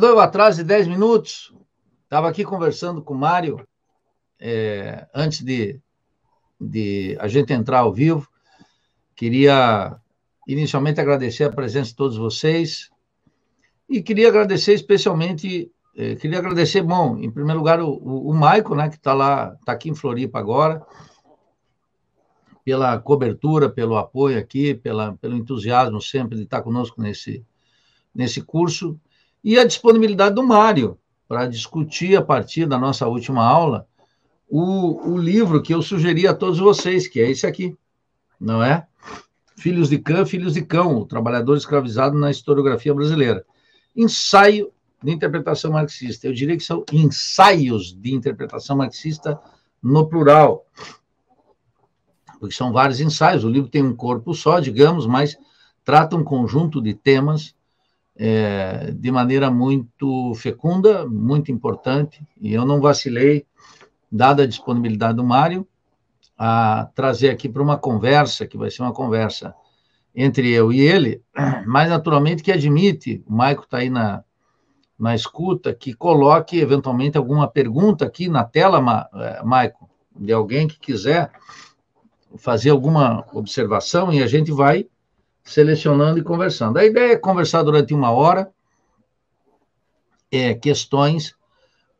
perdoe o atraso de 10 minutos. Estava aqui conversando com o Mário é, antes de, de a gente entrar ao vivo. Queria inicialmente agradecer a presença de todos vocês e queria agradecer especialmente, é, queria agradecer, bom, em primeiro lugar, o, o, o Maico, né, que está lá, está aqui em Floripa agora, pela cobertura, pelo apoio aqui, pela, pelo entusiasmo sempre de estar conosco nesse, nesse curso e a disponibilidade do Mário para discutir, a partir da nossa última aula, o, o livro que eu sugeri a todos vocês, que é esse aqui, não é? Filhos de Cã, Filhos de Cão, o trabalhador escravizado na historiografia brasileira. Ensaio de interpretação marxista. Eu diria que são ensaios de interpretação marxista no plural, porque são vários ensaios. O livro tem um corpo só, digamos, mas trata um conjunto de temas é, de maneira muito fecunda, muito importante, e eu não vacilei, dada a disponibilidade do Mário, a trazer aqui para uma conversa, que vai ser uma conversa entre eu e ele, mas naturalmente que admite, o Maico está aí na, na escuta, que coloque eventualmente alguma pergunta aqui na tela, Ma, é, Maico, de alguém que quiser fazer alguma observação e a gente vai selecionando e conversando. A ideia é conversar durante uma hora é, questões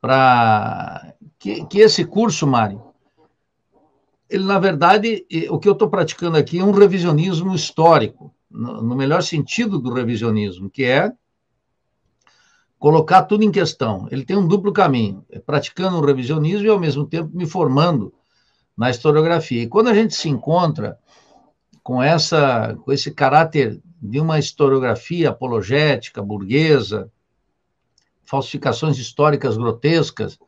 para que, que, esse curso, Mário, ele na verdade o que eu estou praticando aqui é um revisionismo histórico, no, no melhor sentido do revisionismo, que é colocar tudo em questão. Ele tem um duplo caminho, é praticando o revisionismo e ao mesmo tempo me formando na historiografia. E quando a gente se encontra com, essa, com esse caráter de uma historiografia apologética, burguesa, falsificações históricas grotescas.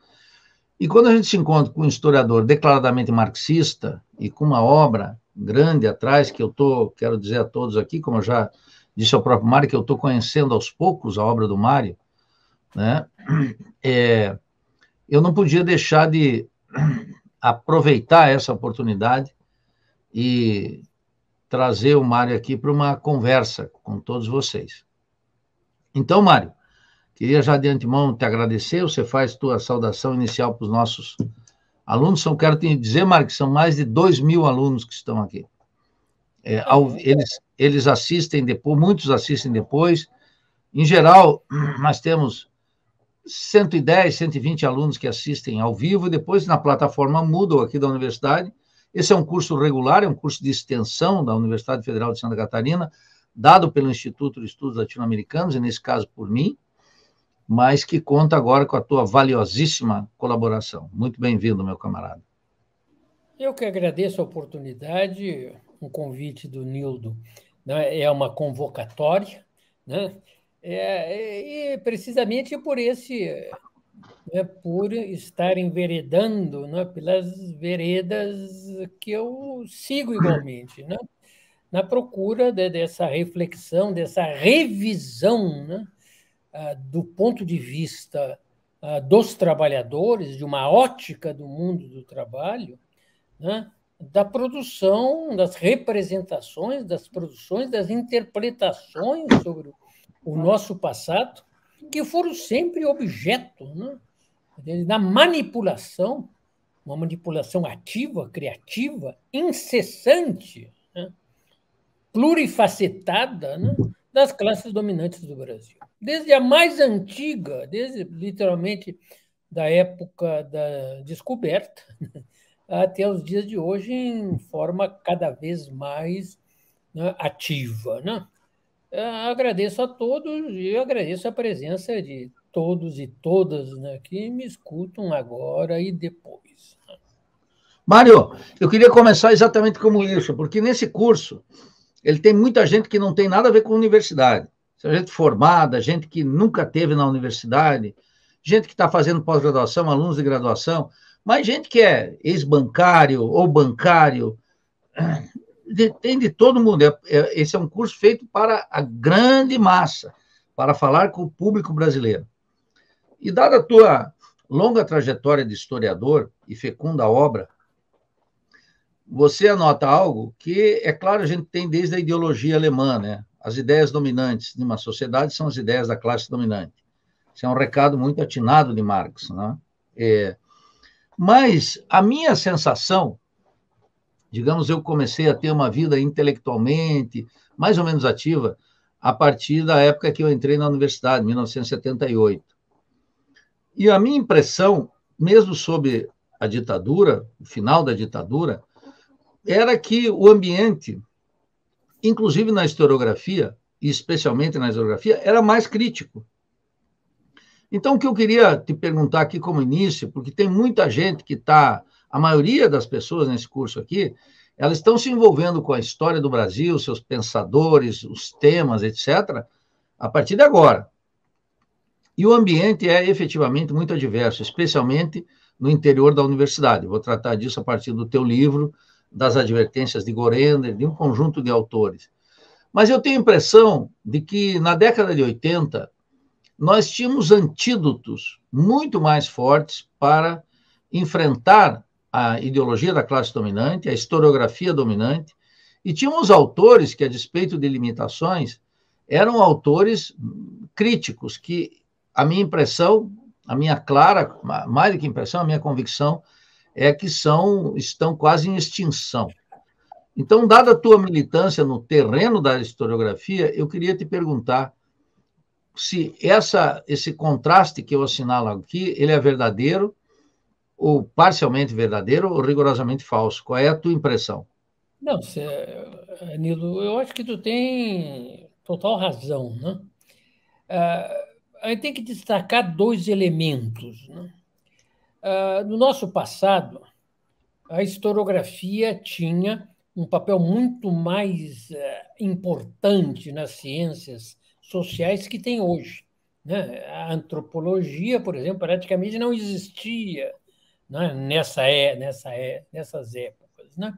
E quando a gente se encontra com um historiador declaradamente marxista e com uma obra grande atrás, que eu tô, quero dizer a todos aqui, como eu já disse ao próprio Mário, que eu estou conhecendo aos poucos a obra do Mário, né? É, eu não podia deixar de aproveitar essa oportunidade e trazer o Mário aqui para uma conversa com todos vocês. Então, Mário, queria já de antemão te agradecer, você faz tua saudação inicial para os nossos alunos. Só quero te dizer, Mário, que são mais de 2 mil alunos que estão aqui. É, ao, uhum. eles, eles assistem depois, muitos assistem depois. Em geral, nós temos 110, 120 alunos que assistem ao vivo, depois na plataforma Moodle aqui da universidade, esse é um curso regular, é um curso de extensão da Universidade Federal de Santa Catarina, dado pelo Instituto de Estudos Latino-Americanos, e nesse caso por mim, mas que conta agora com a tua valiosíssima colaboração. Muito bem-vindo, meu camarada. Eu que agradeço a oportunidade, um convite do Nildo né, é uma convocatória, né? É, é precisamente por esse né, por estar enveredando né, pelas veredas que eu sigo igualmente, né, na procura de, dessa reflexão, dessa revisão né, ah, do ponto de vista ah, dos trabalhadores, de uma ótica do mundo do trabalho, né, da produção, das representações, das produções, das interpretações sobre o nosso passado, que foram sempre objeto né, da manipulação, uma manipulação ativa, criativa, incessante, né, plurifacetada né, das classes dominantes do Brasil. Desde a mais antiga, desde literalmente da época da descoberta, até os dias de hoje, em forma cada vez mais né, ativa. Né? Ah, agradeço a todos e agradeço a presença de todos e todas né, que me escutam agora e depois. Mário, eu queria começar exatamente como isso, porque nesse curso ele tem muita gente que não tem nada a ver com a universidade. Gente formada, gente que nunca teve na universidade, gente que está fazendo pós-graduação, alunos de graduação, mas gente que é ex-bancário ou bancário, tem de todo mundo. É, é, esse é um curso feito para a grande massa, para falar com o público brasileiro. E dada a tua longa trajetória de historiador e fecunda obra, você anota algo que, é claro, a gente tem desde a ideologia alemã, né? As ideias dominantes de uma sociedade são as ideias da classe dominante. Isso é um recado muito atinado de Marx, né? É, mas a minha sensação digamos, eu comecei a ter uma vida intelectualmente mais ou menos ativa a partir da época que eu entrei na universidade, 1978. E a minha impressão, mesmo sobre a ditadura, o final da ditadura, era que o ambiente, inclusive na historiografia, e especialmente na historiografia, era mais crítico. Então, o que eu queria te perguntar aqui como início, porque tem muita gente que está a maioria das pessoas nesse curso aqui, elas estão se envolvendo com a história do Brasil, seus pensadores, os temas, etc., a partir de agora. E o ambiente é efetivamente muito adverso, especialmente no interior da universidade. Vou tratar disso a partir do teu livro, das advertências de Gorender, de um conjunto de autores. Mas eu tenho a impressão de que na década de 80 nós tínhamos antídotos muito mais fortes para enfrentar a ideologia da classe dominante, a historiografia dominante, e tínhamos autores que, a despeito de limitações, eram autores críticos, que a minha impressão, a minha clara, mais do que impressão, a minha convicção é que são estão quase em extinção. Então, dada a tua militância no terreno da historiografia, eu queria te perguntar se essa, esse contraste que eu assinalo aqui, ele é verdadeiro, ou parcialmente verdadeiro ou rigorosamente falso? Qual é a tua impressão? Não, cê, Nilo, eu acho que tu tem total razão, né? Ah, a gente tem que destacar dois elementos. Né? Ah, no nosso passado, a historiografia tinha um papel muito mais eh, importante nas ciências sociais que tem hoje. Né? A antropologia, por exemplo, praticamente não existia né? nessa é, nessa é, nessas épocas. Né?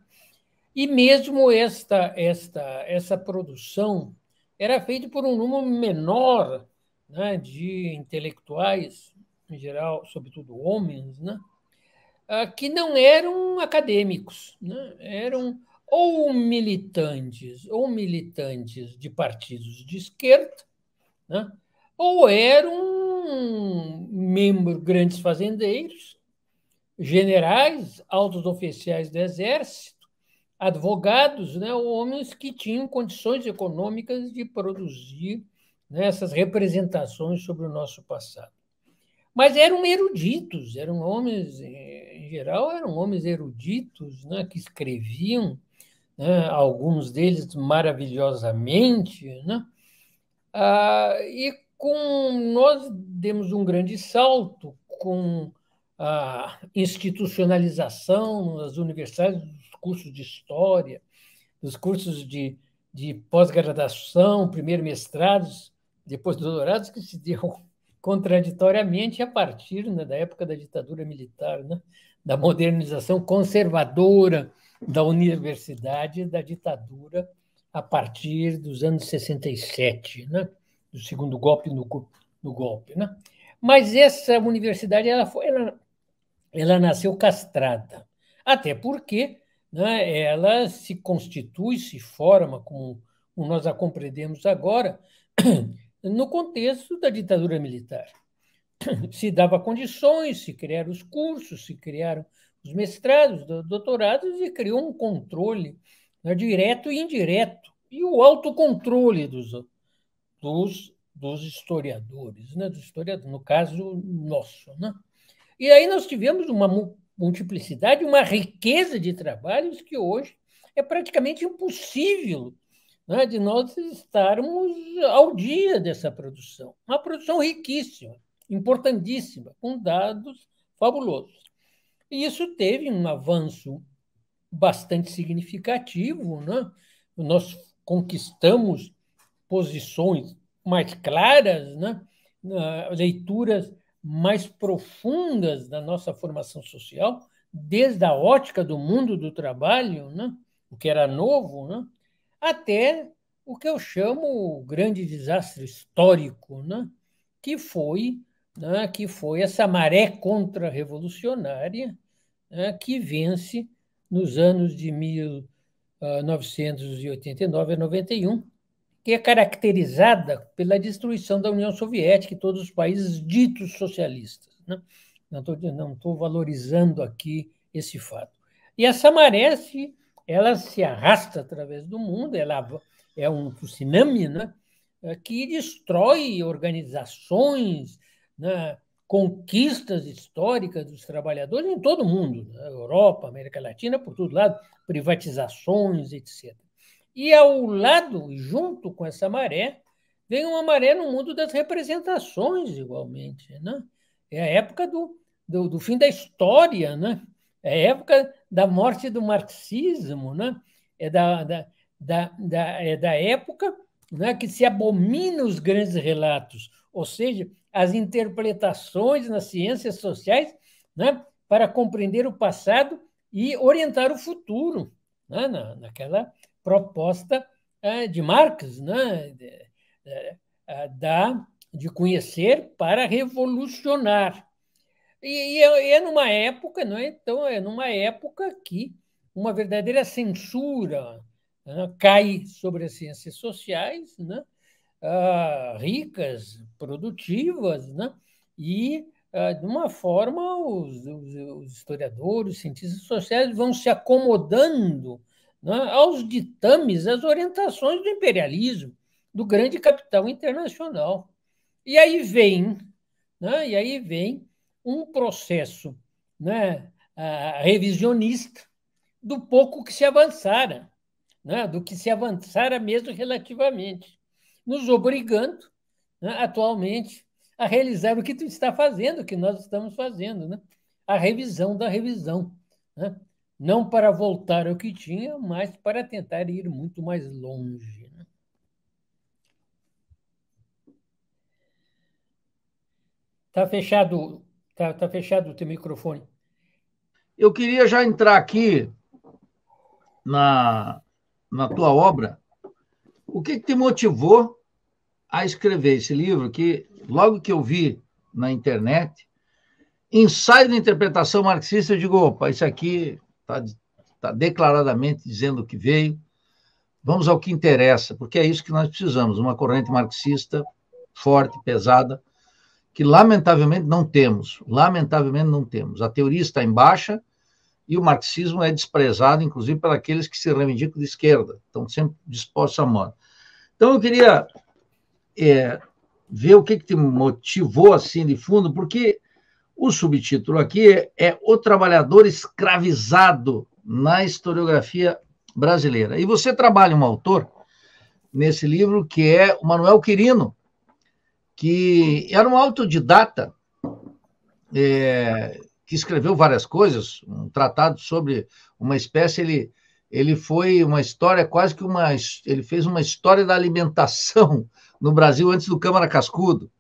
E mesmo esta, esta, essa produção era feita por um número menor né? de intelectuais, em geral, sobretudo homens, né? Ah, que não eram acadêmicos, né? eram ou militantes, ou militantes de partidos de esquerda, né? ou eram membros grandes fazendeiros, generais, altos oficiais do exército, advogados, né, homens que tinham condições econômicas de produzir né, essas representações sobre o nosso passado. Mas eram eruditos, eram homens, em geral, eram homens eruditos né, que escreviam, né, alguns deles maravilhosamente, né, ah, e com nós demos um grande salto com a institucionalização nas universidades dos cursos de história, dos cursos de, de pós-graduação, primeiro mestrados, depois doutorados, que se deu contraditoriamente a partir né, da época da ditadura militar, né, da modernização conservadora da universidade da ditadura a partir dos anos 67, né, do segundo golpe no, no golpe. Né. Mas essa universidade ela foi, ela, ela nasceu castrada, até porque né, ela se constitui, se forma, como, nós a compreendemos agora, no contexto da ditadura militar. Se dava condições, se criaram os cursos, se criaram os mestrados, doutorados, e criou um controle né, direto e indireto, e o autocontrole dos, dos, dos historiadores, né, dos historiadores, no caso nosso. Né? E aí nós tivemos uma multiplicidade, uma riqueza de trabalhos que hoje é praticamente impossível né, de nós estarmos ao dia dessa produção. Uma produção riquíssima, importantíssima, com dados fabulosos. E isso teve um avanço bastante significativo. Né? Nós conquistamos posições mais claras, né? leituras mais profundas da nossa formação social, desde a ótica do mundo do trabalho, né? o que era novo, né? até o que eu chamo o grande desastre histórico, né? que foi né? que foi essa maré contra-revolucionária né? que vence nos anos de 1989 ah, a 91, que é caracterizada pela destruição da União Soviética e todos os países ditos socialistas. Né? Não estou valorizando aqui esse fato. E essa maré se, ela se arrasta através do mundo, ela é um tsunami né? É, que destrói organizações, né? conquistas históricas dos trabalhadores em todo o mundo, né? Europa, América Latina, por todo lado, privatizações, etc. E ao lado, junto com essa maré, vem uma maré no mundo das representações, igualmente. Né? É a época do, do, do fim da história, né? é a época da morte do marxismo, né? é, da, da, da, da é da época né, que se abomina os grandes relatos, ou seja, as interpretações nas ciências sociais né, para compreender o passado e orientar o futuro né, na, naquela proposta é, de Marx, né? É, é, da, de conhecer para revolucionar. E, é, numa época, não é? então, é numa época que uma verdadeira censura né? cai sobre as ciências sociais, né? Ah, ricas, produtivas, né? e ah, de uma forma, os, os, os, historiadores, os cientistas sociais vão se acomodando né, aos ditames, às orientações do imperialismo, do grande capital internacional. E aí vem, né, e aí vem um processo né, revisionista do pouco que se avançara, né, do que se avançara mesmo relativamente, nos obrigando, né, atualmente, a realizar o que tu está fazendo, o que nós estamos fazendo, né? a revisão da revisão. Né? não para voltar ao que tinha, mas para tentar ir muito mais longe. Né? Tá fechado, tá, tá fechado o teu microfone. Eu queria já entrar aqui na, na tua obra. O que, que te motivou a escrever esse livro? Que logo que eu vi na internet, ensaio de interpretação marxista, eu digo, opa, isso aqui está tá declaradamente dizendo o que veio. Vamos ao que interessa, porque é isso que nós precisamos: uma corrente marxista forte, pesada, que lamentavelmente não temos. Lamentavelmente não temos. A teoria está em baixa e o marxismo é desprezado, inclusive, para aqueles que se reivindicam de esquerda, estão sempre dispostos à moda. Então, eu queria é, ver o que, que te motivou assim de fundo, porque o subtítulo aqui é O Trabalhador Escravizado na Historiografia Brasileira. E você trabalha um autor nesse livro que é o Manuel Quirino, que era um autodidata é, que escreveu várias coisas, um tratado sobre uma espécie, ele, ele foi uma história, quase que uma. Ele fez uma história da alimentação no Brasil antes do Câmara Cascudo.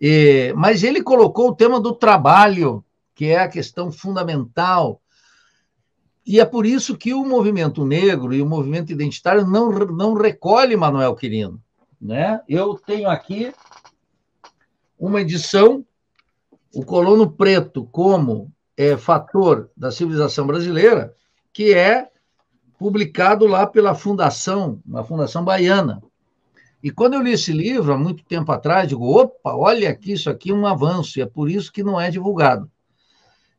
E, mas ele colocou o tema do trabalho, que é a questão fundamental. E é por isso que o movimento negro e o movimento identitário não, não recolhe Manuel Quirino. Né? Eu tenho aqui uma edição, o colono preto como é, fator da civilização brasileira, que é publicado lá pela Fundação, uma Fundação Baiana, e quando eu li esse livro, há muito tempo atrás, digo, opa, olha aqui, isso aqui é um avanço, e é por isso que não é divulgado.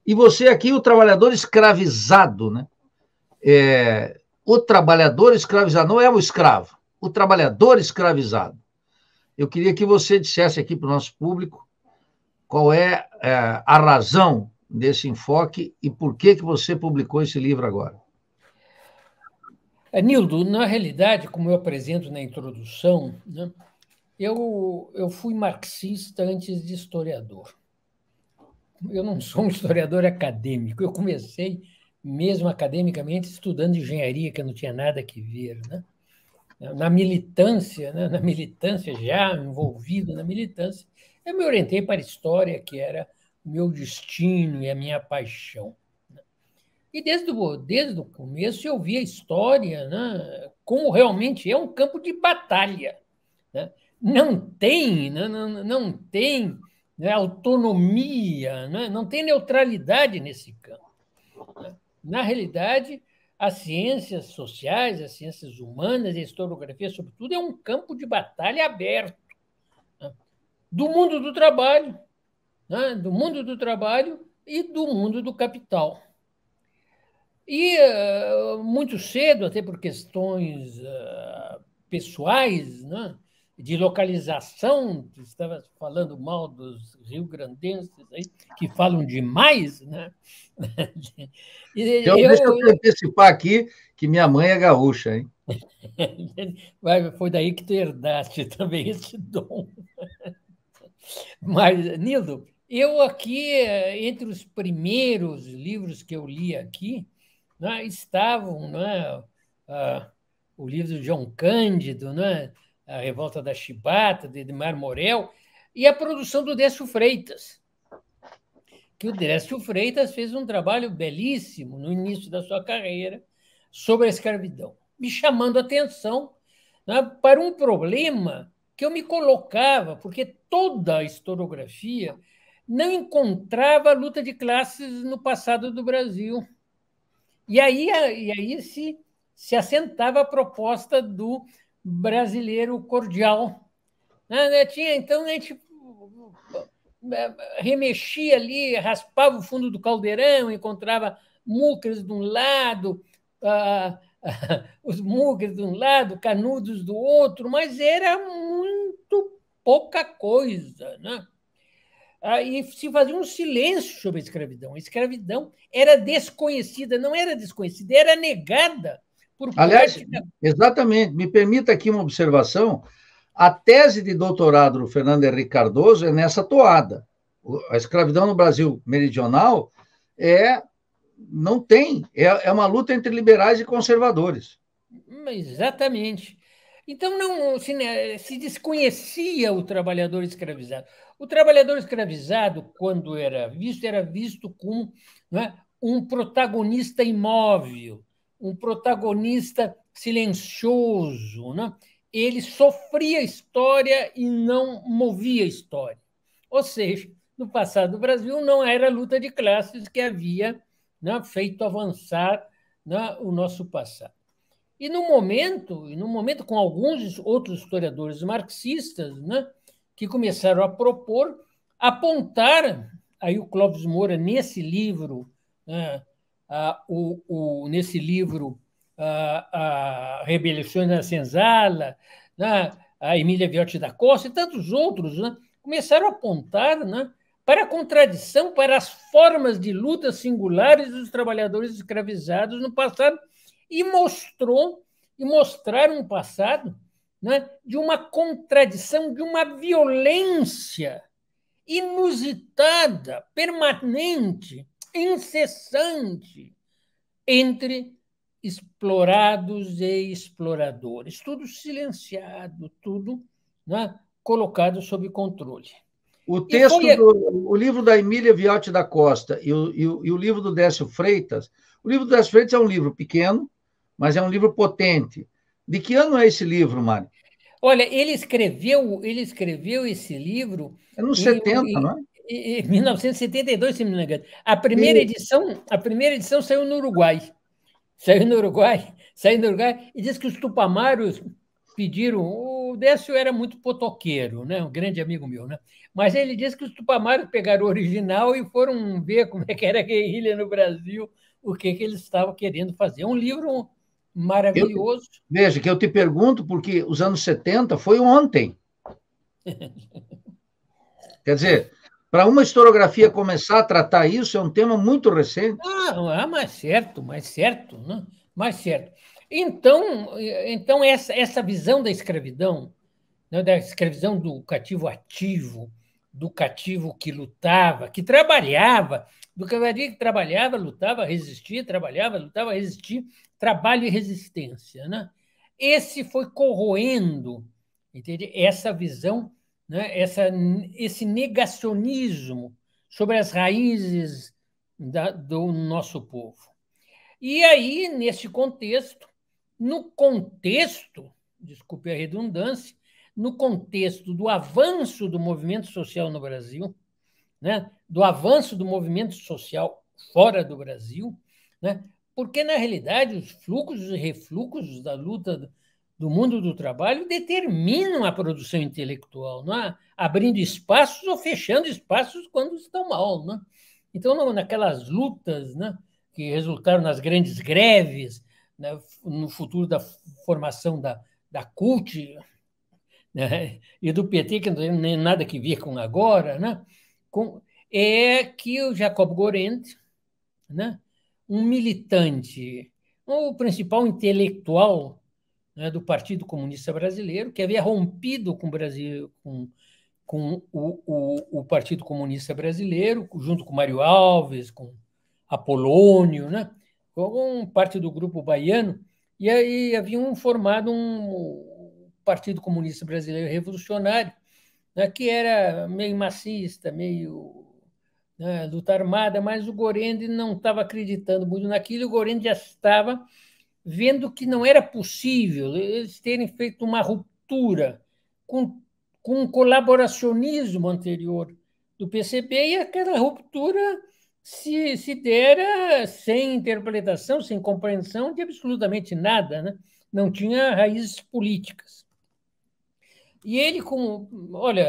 E você aqui, o trabalhador escravizado, né? É, o trabalhador escravizado, não é o escravo, o trabalhador escravizado. Eu queria que você dissesse aqui para o nosso público qual é, é a razão desse enfoque e por que, que você publicou esse livro agora. Nildo, na realidade, como eu apresento na introdução, né, eu, eu fui marxista antes de historiador. Eu não sou um historiador acadêmico. Eu comecei, mesmo academicamente, estudando engenharia, que eu não tinha nada que ver. Né? Na militância, né, na militância, já envolvido na militância, eu me orientei para a história, que era o meu destino e a minha paixão. E desde o, desde o começo eu vi a história né, como realmente é um campo de batalha. Né? Não tem, não, né, não, não tem né, autonomia, né? não tem neutralidade nesse campo. Né? Na realidade, as ciências sociais, as ciências humanas, a historiografia, sobretudo, é um campo de batalha aberto né? do mundo do trabalho, né? do mundo do trabalho e do mundo do capital. E uh, muito cedo, até por questões uh, pessoais, né? de localização, estava falando mal dos rio-grandenses que falam demais, né? eu, então, eu, deixa eu antecipar aqui que minha mãe é gaúcha, hein? Foi daí que tu herdaste também esse dom. Mas, Nildo, eu aqui, eh, entre os primeiros livros que eu li aqui, né, estavam né, o livro de João Cândido, né, A Revolta da Chibata, de Edmar Morel, e a produção do Décio Freitas. Que o Décio Freitas fez um trabalho belíssimo no início da sua carreira sobre a escravidão, me chamando a atenção né, para um problema que eu me colocava, porque toda a historiografia não encontrava luta de classes no passado do Brasil. E aí, e aí se, se assentava a proposta do brasileiro cordial. Né? né tinha, então a gente eh, remexia ali, raspava o fundo do caldeirão, encontrava mucres de um lado, ah, os mucres de um lado, canudos do outro, mas era muito pouca coisa. Né? Ah, e se fazia um silêncio sobre a escravidão. A escravidão era desconhecida, não era desconhecida, era negada por Aliás, parte da... exatamente. Me permita aqui uma observação. A tese de doutorado do Fernando Henrique Cardoso é nessa toada. A escravidão no Brasil meridional é não tem, é, é uma luta entre liberais e conservadores. Exatamente. Então não se, né, se desconhecia o trabalhador escravizado. O trabalhador escravizado, quando era visto, era visto como é, um protagonista imóvel, um protagonista silencioso. Né? Ele sofria história e não movia história. Ou seja, no passado do Brasil não era luta de classes que havia né, feito avançar né, o nosso passado. E no momento, e no momento com alguns outros historiadores marxistas, né, que começaram a propor, apontar aí o Clóvis Moura nesse livro, né, a, o, o, nesse livro a, a Rebeliões na Senzala, né, a Emília Viotti da Costa e tantos outros, né, começaram a apontar né, para a contradição, para as formas de luta singulares dos trabalhadores escravizados no passado e mostrou e mostraram um passado né, de uma contradição, de uma violência inusitada, permanente, incessante entre explorados e exploradores, tudo silenciado, tudo né, colocado sob controle. O texto, foi... do, o livro da Emília Viotti da Costa e o, e, o, e o, livro do Décio Freitas, o livro do Décio Freitas é um livro pequeno, mas é um livro potente. De que ano é esse livro, Mário? Olha, ele escreveu, ele escreveu esse livro. É nos 70, em, não é? Em, 1972, se não me engano. A primeira e... edição, a primeira edição saiu no Uruguai. Saiu no Uruguai, saiu no Uruguai e diz que os tupamaros pediram, o Décio era muito potoqueiro, né? Um grande amigo meu, né? Mas ele disse que os tupamaros pegaram o original e foram ver como é que era a guerrilha no Brasil, o que que eles estavam querendo fazer. É um livro maravilhoso. Eu, veja, que eu te pergunto, porque os anos 70 foi ontem. Quer dizer, para uma historiografia começar a tratar isso, é um tema muito recente. Ah, ah mas certo, mas certo, né? mais certo. Então, então essa, essa visão da escravidão, né, da escravidão do cativo ativo, do cativo que lutava, que trabalhava, do cavalheiro que trabalhava, lutava, resistia, trabalhava, lutava, resistia, trabalho e resistência. Né? Esse foi corroendo entende? essa visão, né? essa, esse negacionismo sobre as raízes da, do nosso povo. E aí, nesse contexto, no contexto, desculpe a redundância, no contexto do avanço do movimento social no Brasil, né, do avanço do movimento social fora do Brasil, né, porque na realidade os fluxos e refluxos da luta do mundo do trabalho determinam a produção intelectual, não é? abrindo espaços ou fechando espaços quando estão mal. Não é? Então, naquelas lutas né, que resultaram nas grandes greves, né, no futuro da formação da, da CUT né, e do PT, que não tem nada que ver com agora, né, com, é que o Jacob Gorente né, um militante, o principal intelectual né, do Partido Comunista Brasileiro, que havia rompido com o Brasil, com, com o, o, o, Partido Comunista Brasileiro, junto com Mário Alves, com Apolônio, né, com parte do grupo baiano, e aí haviam formado um Partido Comunista Brasileiro Revolucionário, né, que era meio macista, meio né, luta armada, mas o Gorende não estava acreditando muito naquilo, o Gorende já estava vendo que não era possível eles terem feito uma ruptura com, com o um colaboracionismo anterior do PCB e aquela ruptura se, se dera sem interpretação, sem compreensão de absolutamente nada, né? não tinha raízes políticas. E ele, como, olha,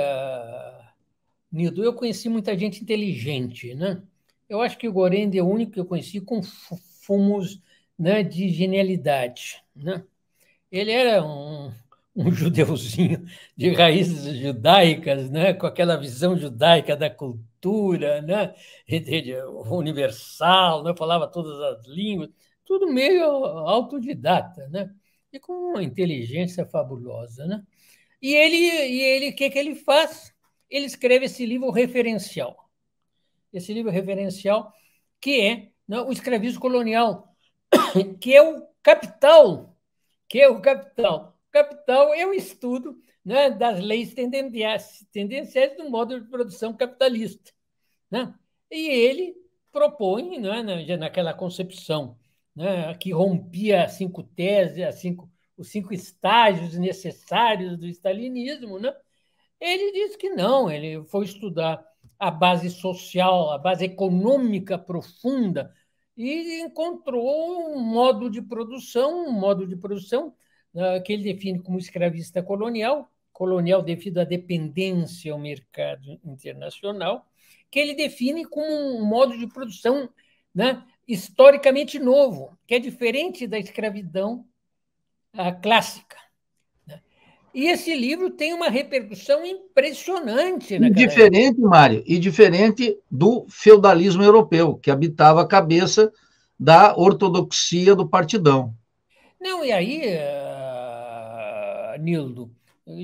Nildo, eu conheci muita gente inteligente, né? Eu acho que o Gorende é o único que eu conheci com fumos né, de genialidade, né? Ele era um, um judeuzinho de raízes judaicas, né? com aquela visão judaica da cultura, né? universal, né? falava todas as línguas, tudo meio autodidata, né? e com uma inteligência fabulosa. Né? E ele, e ele, o que, que ele faz? ele escreve esse livro referencial. Esse livro referencial que é né, o escravismo colonial, que é o capital, que é o capital. capital é o estudo né, das leis tendenciais, tendenciais do modo de produção capitalista. Né? E ele propõe, né, naquela concepção né, que rompia as cinco teses, as cinco, os cinco estágios necessários do stalinismo, né, ele diz que não, ele foi estudar a base social, a base econômica profunda e encontrou um modo de produção, um modo de produção ah, que ele define como escravista colonial, colonial devido à dependência ao mercado internacional, que ele define como um modo de produção né, historicamente novo, que é diferente da escravidão ah, clássica. E esse livro tem uma repercussão impressionante. Né, diferente, Mário, e diferente do feudalismo europeu, que habitava a cabeça da ortodoxia do partidão. Não, e aí, uh, Nildo,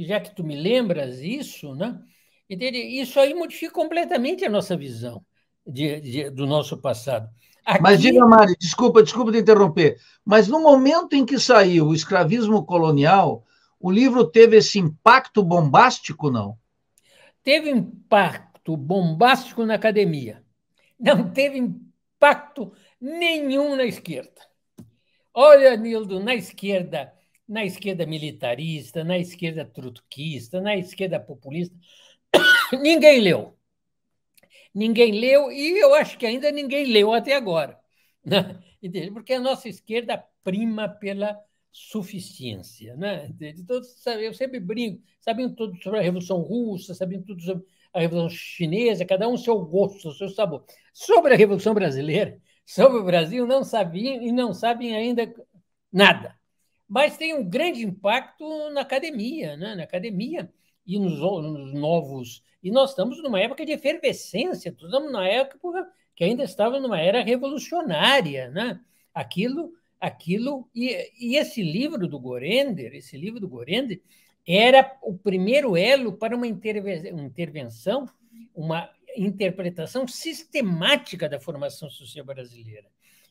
já que tu me lembras isso, né? Isso aí modifica completamente a nossa visão de, de, do nosso passado. Aqui... Mas diga, Mário, desculpa, desculpa de interromper, mas no momento em que saiu o escravismo colonial, o livro teve esse impacto bombástico, não? Teve impacto bombástico na academia. Não teve impacto nenhum na esquerda. Olha, Nildo, na esquerda, na esquerda militarista, na esquerda trutuquista, na esquerda populista, ninguém leu. Ninguém leu e eu acho que ainda ninguém leu até agora. Né? Porque a nossa esquerda prima pela suficiência. Né? De então, todos, eu sempre brinco, sabiam tudo sobre a Revolução Russa, sabiam tudo sobre a Revolução Chinesa, cada um seu gosto, seu sabor. Sobre a Revolução Brasileira, sobre o Brasil, não sabiam e não sabem ainda nada. Mas tem um grande impacto na academia, né? na academia e nos, nos novos. E nós estamos numa época de efervescência, estamos na época que ainda estava numa era revolucionária. Né? Aquilo aquilo. E, e esse livro do Gorender, esse livro do Gorender, era o primeiro elo para uma intervenção, uma interpretação sistemática da formação social brasileira,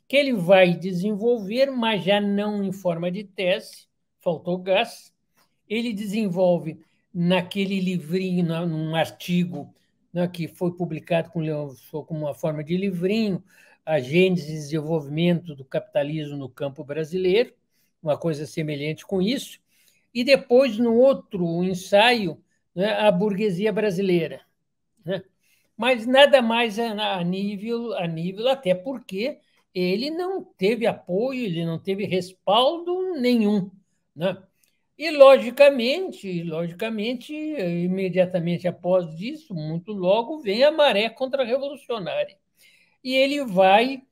que ele vai desenvolver, mas já não em forma de tese, faltou gás. Ele desenvolve naquele livrinho, num artigo né, que foi publicado com, como uma forma de livrinho, agentes de e desenvolvimento do capitalismo no campo brasileiro, uma coisa semelhante com isso, e depois, no outro ensaio, né, a burguesia brasileira. Né? Mas nada mais é a nível, a nível, até porque ele não teve apoio, ele não teve respaldo nenhum. Né? E, logicamente, logicamente, imediatamente após isso, muito logo, vem a maré contra-revolucionária e ele vai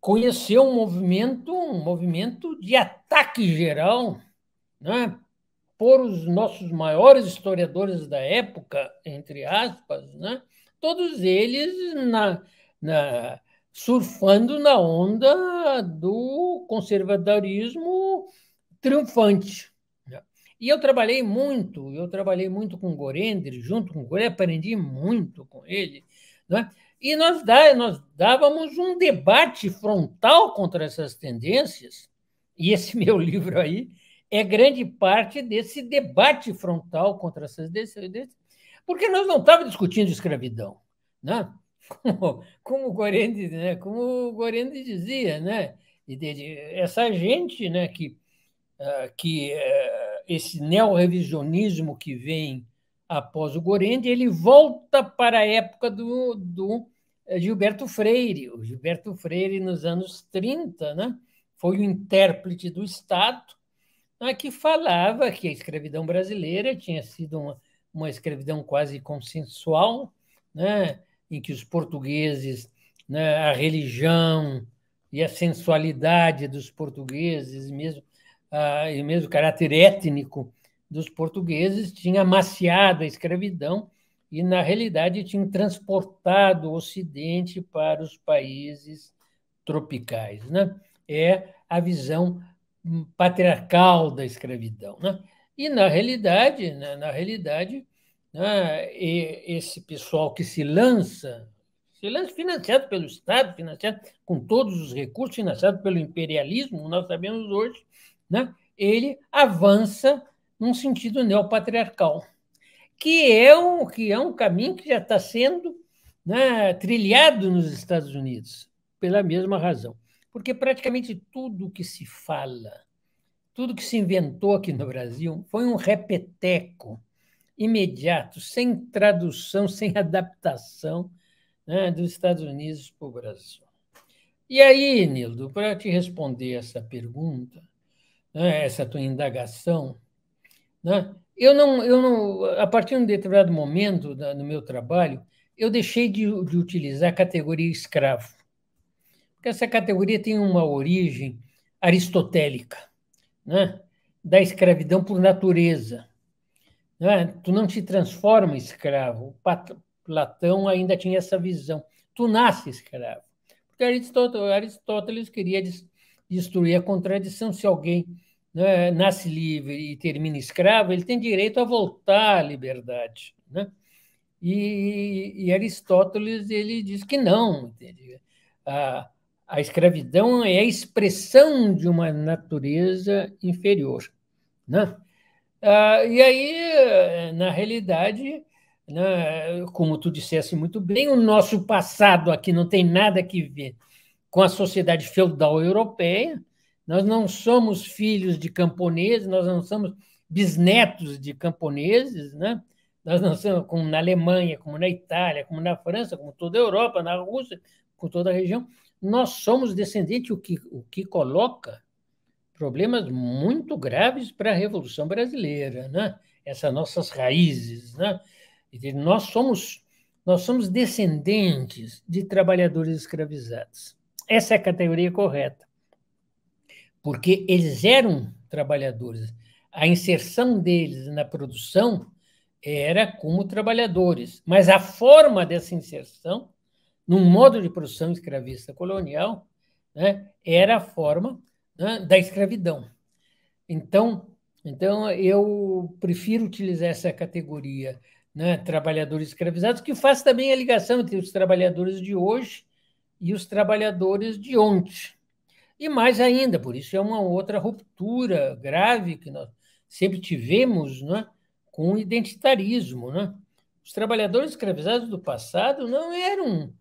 conhecer um movimento, um movimento de ataque geral, né? por os nossos maiores historiadores da época, entre aspas, né? todos eles na, na, surfando na onda do conservadorismo triunfante. Né. E eu trabalhei muito, eu trabalhei muito com Gorender, junto com Gorender, aprendi muito com ele. Né? E nós, dá, nós dávamos um debate frontal contra essas tendências, e esse meu livro aí é grande parte desse debate frontal contra essas tendências, porque nós não estávamos discutindo escravidão, né? como, como, o Gorendi, né? como o dizia, né? E essa gente né, que, ah, que eh, esse neorrevisionismo que vem após o Gorendi, ele volta para a época do, do é, Gilberto Freire. O Gilberto Freire, nos anos 30, né, foi o intérprete do Estado né, que falava que a escravidão brasileira tinha sido uma, uma escravidão quase consensual, né, em que os portugueses, né, a religião e a sensualidade dos portugueses, mesmo, ah, e mesmo o caráter étnico dos portugueses, tinha amaciado a escravidão e, na realidade, tinham transportado o Ocidente para os países tropicais. Né? É a visão hum, patriarcal da escravidão. Né? E, na realidade, né, na realidade né, esse pessoal que se lança, se lança financiado pelo Estado, financiado com todos os recursos, financiado pelo imperialismo, nós sabemos hoje, né, ele avança num sentido neopatriarcal que é um, que é um caminho que já está sendo né, trilhado nos Estados Unidos, pela mesma razão. Porque praticamente tudo que se fala, tudo que se inventou aqui no Brasil, foi um repeteco imediato, sem tradução, sem adaptação né, dos Estados Unidos para o Brasil. E aí, Nildo, para te responder essa pergunta, né, essa tua indagação, né, eu não, eu não, a partir de um determinado momento da, no meu trabalho, eu deixei de, de utilizar a categoria escravo, porque essa categoria tem uma origem aristotélica, né? da escravidão por natureza. Né? Tu não te transforma escravo. Platão ainda tinha essa visão. Tu nasce escravo. Porque Aristóteles, Aristóteles queria destruir a contradição se alguém né, nasce livre e termina escravo, ele tem direito a voltar à liberdade. Né? E, e Aristóteles ele diz que não. Entende? A, a escravidão é a expressão de uma natureza inferior. Né? Ah, e aí, na realidade, né, como tu dissesse muito bem, o nosso passado aqui não tem nada que ver com a sociedade feudal europeia, nós não somos filhos de camponeses, nós não somos bisnetos de camponeses, né? Nós não somos como na Alemanha, como na Itália, como na França, como toda a Europa, na Rússia, com toda a região. Nós somos descendentes, o que, o que coloca problemas muito graves para a Revolução Brasileira, né? Essas nossas raízes, né? Nós somos nós somos descendentes de trabalhadores escravizados. Essa é a categoria correta porque eles eram trabalhadores. A inserção deles na produção era como trabalhadores, mas a forma dessa inserção, num modo de produção escravista colonial, né, era a forma né, da escravidão. Então, então, eu prefiro utilizar essa categoria, né, trabalhadores escravizados, que faz também a ligação entre os trabalhadores de hoje e os trabalhadores de ontem. E mais ainda, por isso é uma outra ruptura grave que nós sempre tivemos né, com o identitarismo. Né? Os trabalhadores escravizados do passado não eram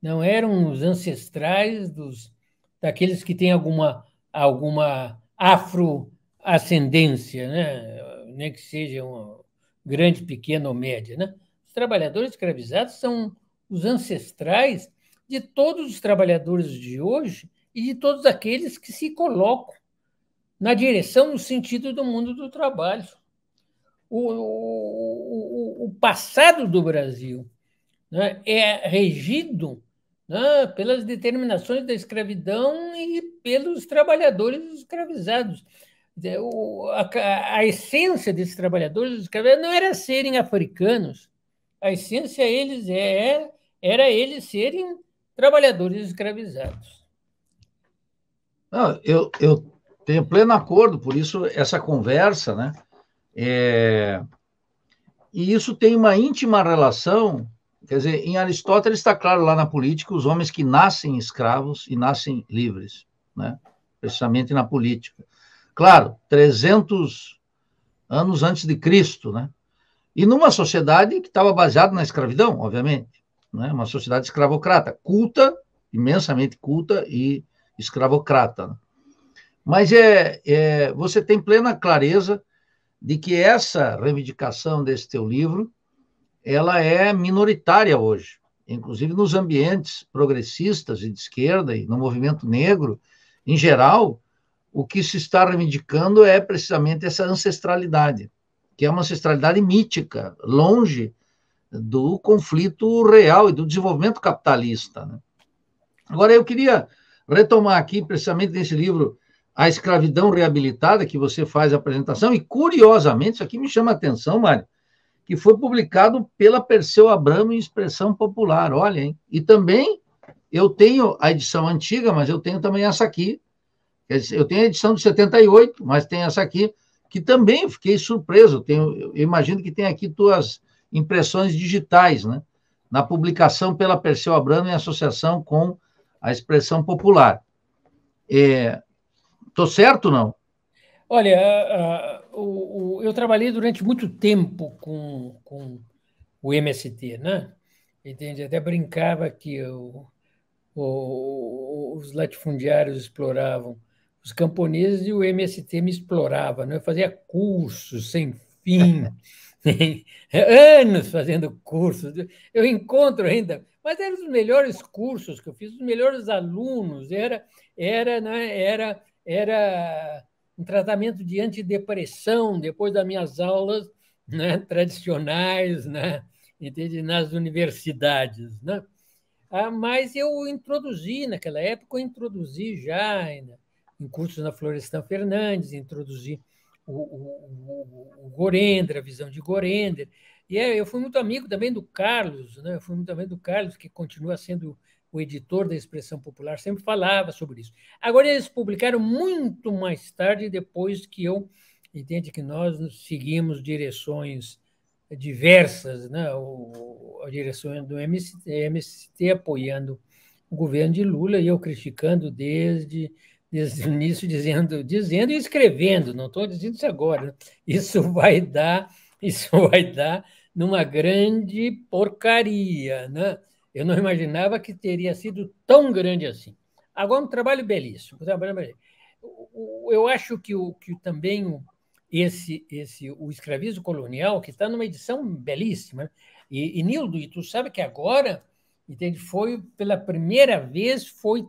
não eram os ancestrais dos daqueles que têm alguma alguma afroascendência, né? nem que seja uma grande, pequena ou média. Né? Os trabalhadores escravizados são os ancestrais de todos os trabalhadores de hoje e de todos aqueles que se colocam na direção, no sentido do mundo do trabalho. O, o, o passado do Brasil né, é regido né, pelas determinações da escravidão e pelos trabalhadores escravizados. É, a, a, essência desses trabalhadores escravizados não era serem africanos, a essência eles é, era eles serem trabalhadores escravizados. Não, eu, eu tenho pleno acordo, por isso essa conversa, né? É... E isso tem uma íntima relação, quer dizer, em Aristóteles está claro lá na política os homens que nascem escravos e nascem livres, né? Precisamente na política. Claro, 300 anos antes de Cristo, né? E numa sociedade que estava baseada na escravidão, obviamente, né? Uma sociedade escravocrata, culta, imensamente culta e escravocrata. Né? Mas é, é, você tem plena clareza de que essa reivindicação desse teu livro ela é minoritária hoje, inclusive nos ambientes progressistas e de esquerda e no movimento negro em geral. O que se está reivindicando é precisamente essa ancestralidade, que é uma ancestralidade mítica, longe do conflito real e do desenvolvimento capitalista. Né? Agora, eu queria retomar aqui, precisamente nesse livro, A Escravidão Reabilitada, que você faz a apresentação, e curiosamente, isso aqui me chama a atenção, Mário, que foi publicado pela Perseu Abramo em Expressão Popular, olha, hein? E também eu tenho a edição antiga, mas eu tenho também essa aqui. Eu tenho a edição de 78, mas tem essa aqui, que também fiquei surpreso. Tenho, eu imagino que tem aqui tuas impressões digitais, né? Na publicação pela Perseu Abramo em associação com a expressão popular. Estou é, certo não? Olha, uh, uh, eu trabalhei durante muito tempo com, com o MST, né? Entende? Até brincava que o, os latifundiários exploravam os camponeses e o MST me explorava, né? eu fazia cursos sem fim. anos fazendo cursos. Eu encontro ainda, mas eram os melhores cursos que eu fiz, os melhores alunos. Era, era, né, era, era um tratamento de antidepressão depois das minhas aulas né, tradicionais, né, entende? nas universidades, né? Ah, mas eu introduzi naquela época, eu introduzi já ainda, em cursos na Florestan Fernandes, introduzi o, o, o, Gorendra, a visão de Gorendra. E é, eu fui muito amigo também do Carlos, né? eu fui muito amigo do Carlos, que continua sendo o editor da Expressão Popular, sempre falava sobre isso. Agora, eles publicaram muito mais tarde, depois que eu entendi que nós seguimos direções diversas, né? o, a direção do MST, MST apoiando o governo de Lula e eu criticando desde diz, início dizendo, dizendo e escrevendo, não estou dizendo isso agora. Isso vai dar, isso vai dar numa grande porcaria, né? Eu não imaginava que teria sido tão grande assim. Agora um trabalho belíssimo, um trabalho belíssimo. Eu acho que, o, que também esse, esse o escravismo colonial que está numa edição belíssima. E, e Nildo, e tu sabe que agora, entende, foi pela primeira vez foi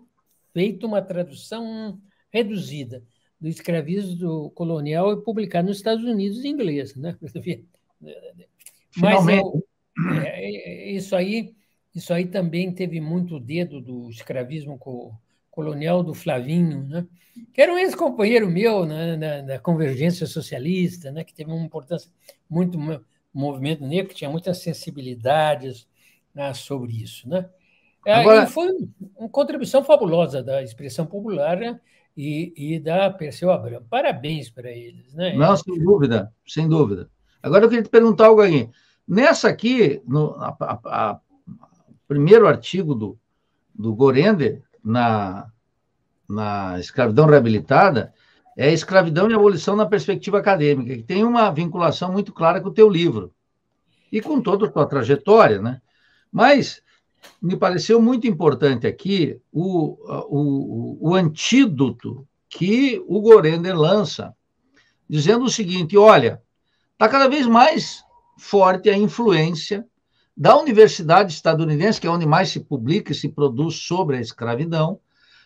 feito uma tradução reduzida do escravismo colonial e publicado nos Estados Unidos em inglês, né? Mas é, eu, é, é, isso aí, isso aí também teve muito o dedo do escravismo co colonial do Flavinho, né? Que era um ex-companheiro meu né, na, na, Convergência Socialista, né? Que teve uma importância muito movimento negro que tinha muitas sensibilidades né, sobre isso, né? É, Agora... Foi uma contribuição fabulosa da expressão popular né? e, e, da Perseu Abramo. Parabéns para eles. Né? Não, sem dúvida, sem dúvida. Agora eu queria te perguntar algo aí. Nessa aqui, no a, a, a, primeiro artigo do, do Gorender, na, na escravidão reabilitada, é escravidão e abolição na perspectiva acadêmica, que tem uma vinculação muito clara com o teu livro e com toda a tua trajetória, né? Mas me pareceu muito importante aqui o, o, o antídoto que o Gorender lança, dizendo o seguinte: olha, está cada vez mais forte a influência da universidade estadunidense, que é onde mais se publica e se produz sobre a escravidão,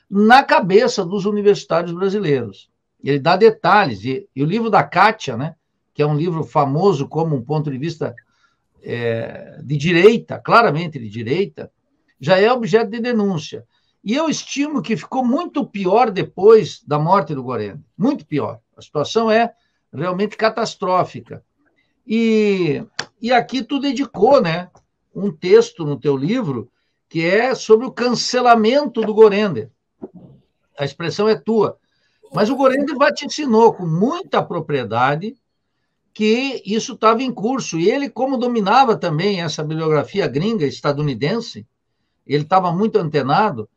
na cabeça dos universitários brasileiros. Ele dá detalhes, e, e o livro da Kátia, né, que é um livro famoso como um ponto de vista é, de direita, claramente de direita, já é objeto de denúncia. E eu estimo que ficou muito pior depois da morte do Gorender. muito pior. A situação é realmente catastrófica. E, e aqui tu dedicou né, um texto no teu livro que é sobre o cancelamento do Gorender. A expressão é tua. Mas o Gorender já te ensinou com muita propriedade que isso estava em curso. E ele, como dominava também essa bibliografia gringa estadunidense, ele estava muito antenado.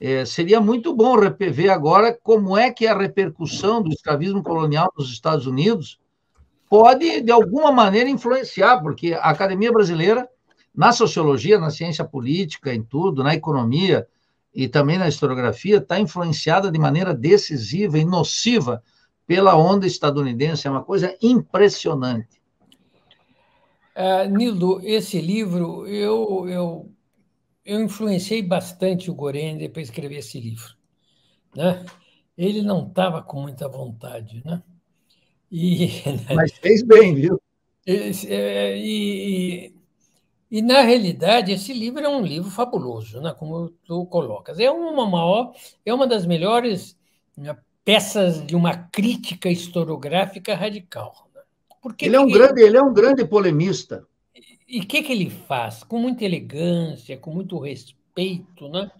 É, seria muito bom ver agora como é que a repercussão do escravismo colonial nos Estados Unidos pode, de alguma maneira, influenciar, porque a academia brasileira, na sociologia, na ciência política, em tudo, na economia e também na historiografia, está influenciada de maneira decisiva e nociva pela onda estadunidense, é uma coisa impressionante. É, Nildo, esse livro, eu, eu, eu influenciei bastante o Gorender para escrever esse livro. Né? Ele não estava com muita vontade. Né? E, Mas fez bem, viu? É, e, e, e, na realidade, esse livro é um livro fabuloso, né? como tu colocas. É uma maior, é uma das melhores né? peças de uma crítica historiográfica radical. Né? Porque ele é um ele... grande, ele é um grande polemista. E o que, que ele faz? Com muita elegância, com muito respeito, né?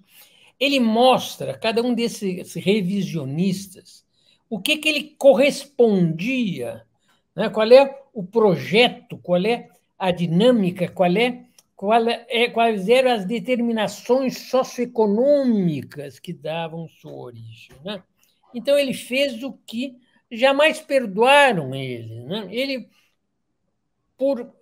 Ele mostra cada um desses revisionistas o que, que ele correspondia, né? Qual é o projeto, qual é a dinâmica, qual é, qual é quais eram as determinações socioeconômicas que davam sua origem, né? Então ele fez o que jamais perdoaram ele. Né? Ele, por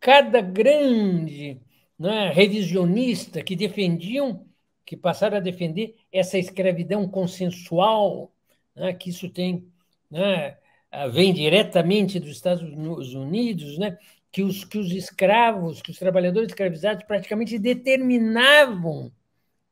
cada grande né, revisionista que defendiam, que passaram a defender essa escravidão consensual, né, que isso tem né, vem diretamente dos Estados Unidos, né, que os, que os escravos, que os trabalhadores escravizados praticamente determinavam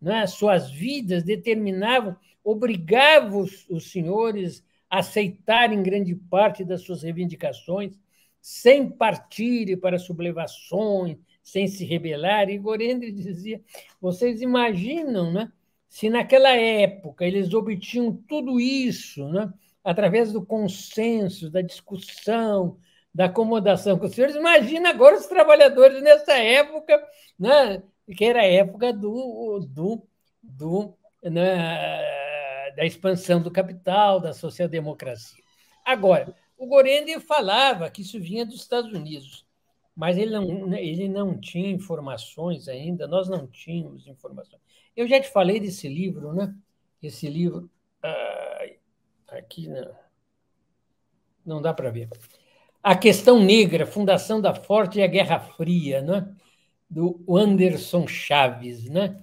né, suas vidas, determinavam obrigava-os os senhores a aceitarem grande parte das suas reivindicações, sem partir para sublevações, sem se rebelar. E Gorendre dizia: vocês imaginam, né? Se naquela época eles obtinham tudo isso, né? através do consenso, da discussão, da acomodação com os senhores, imagina agora os trabalhadores nessa época, né? que era a época do, do, do né? da expansão do capital, da social-democracia. Agora, o Gorendi falava que isso vinha dos Estados Unidos, mas ele não, ele não tinha informações ainda, nós não tínhamos informações. Eu já te falei desse livro, né? Esse livro. Ah, aqui não, não dá para ver. A Questão Negra, Fundação da Forte e a Guerra Fria, né? do Anderson Chaves. Né?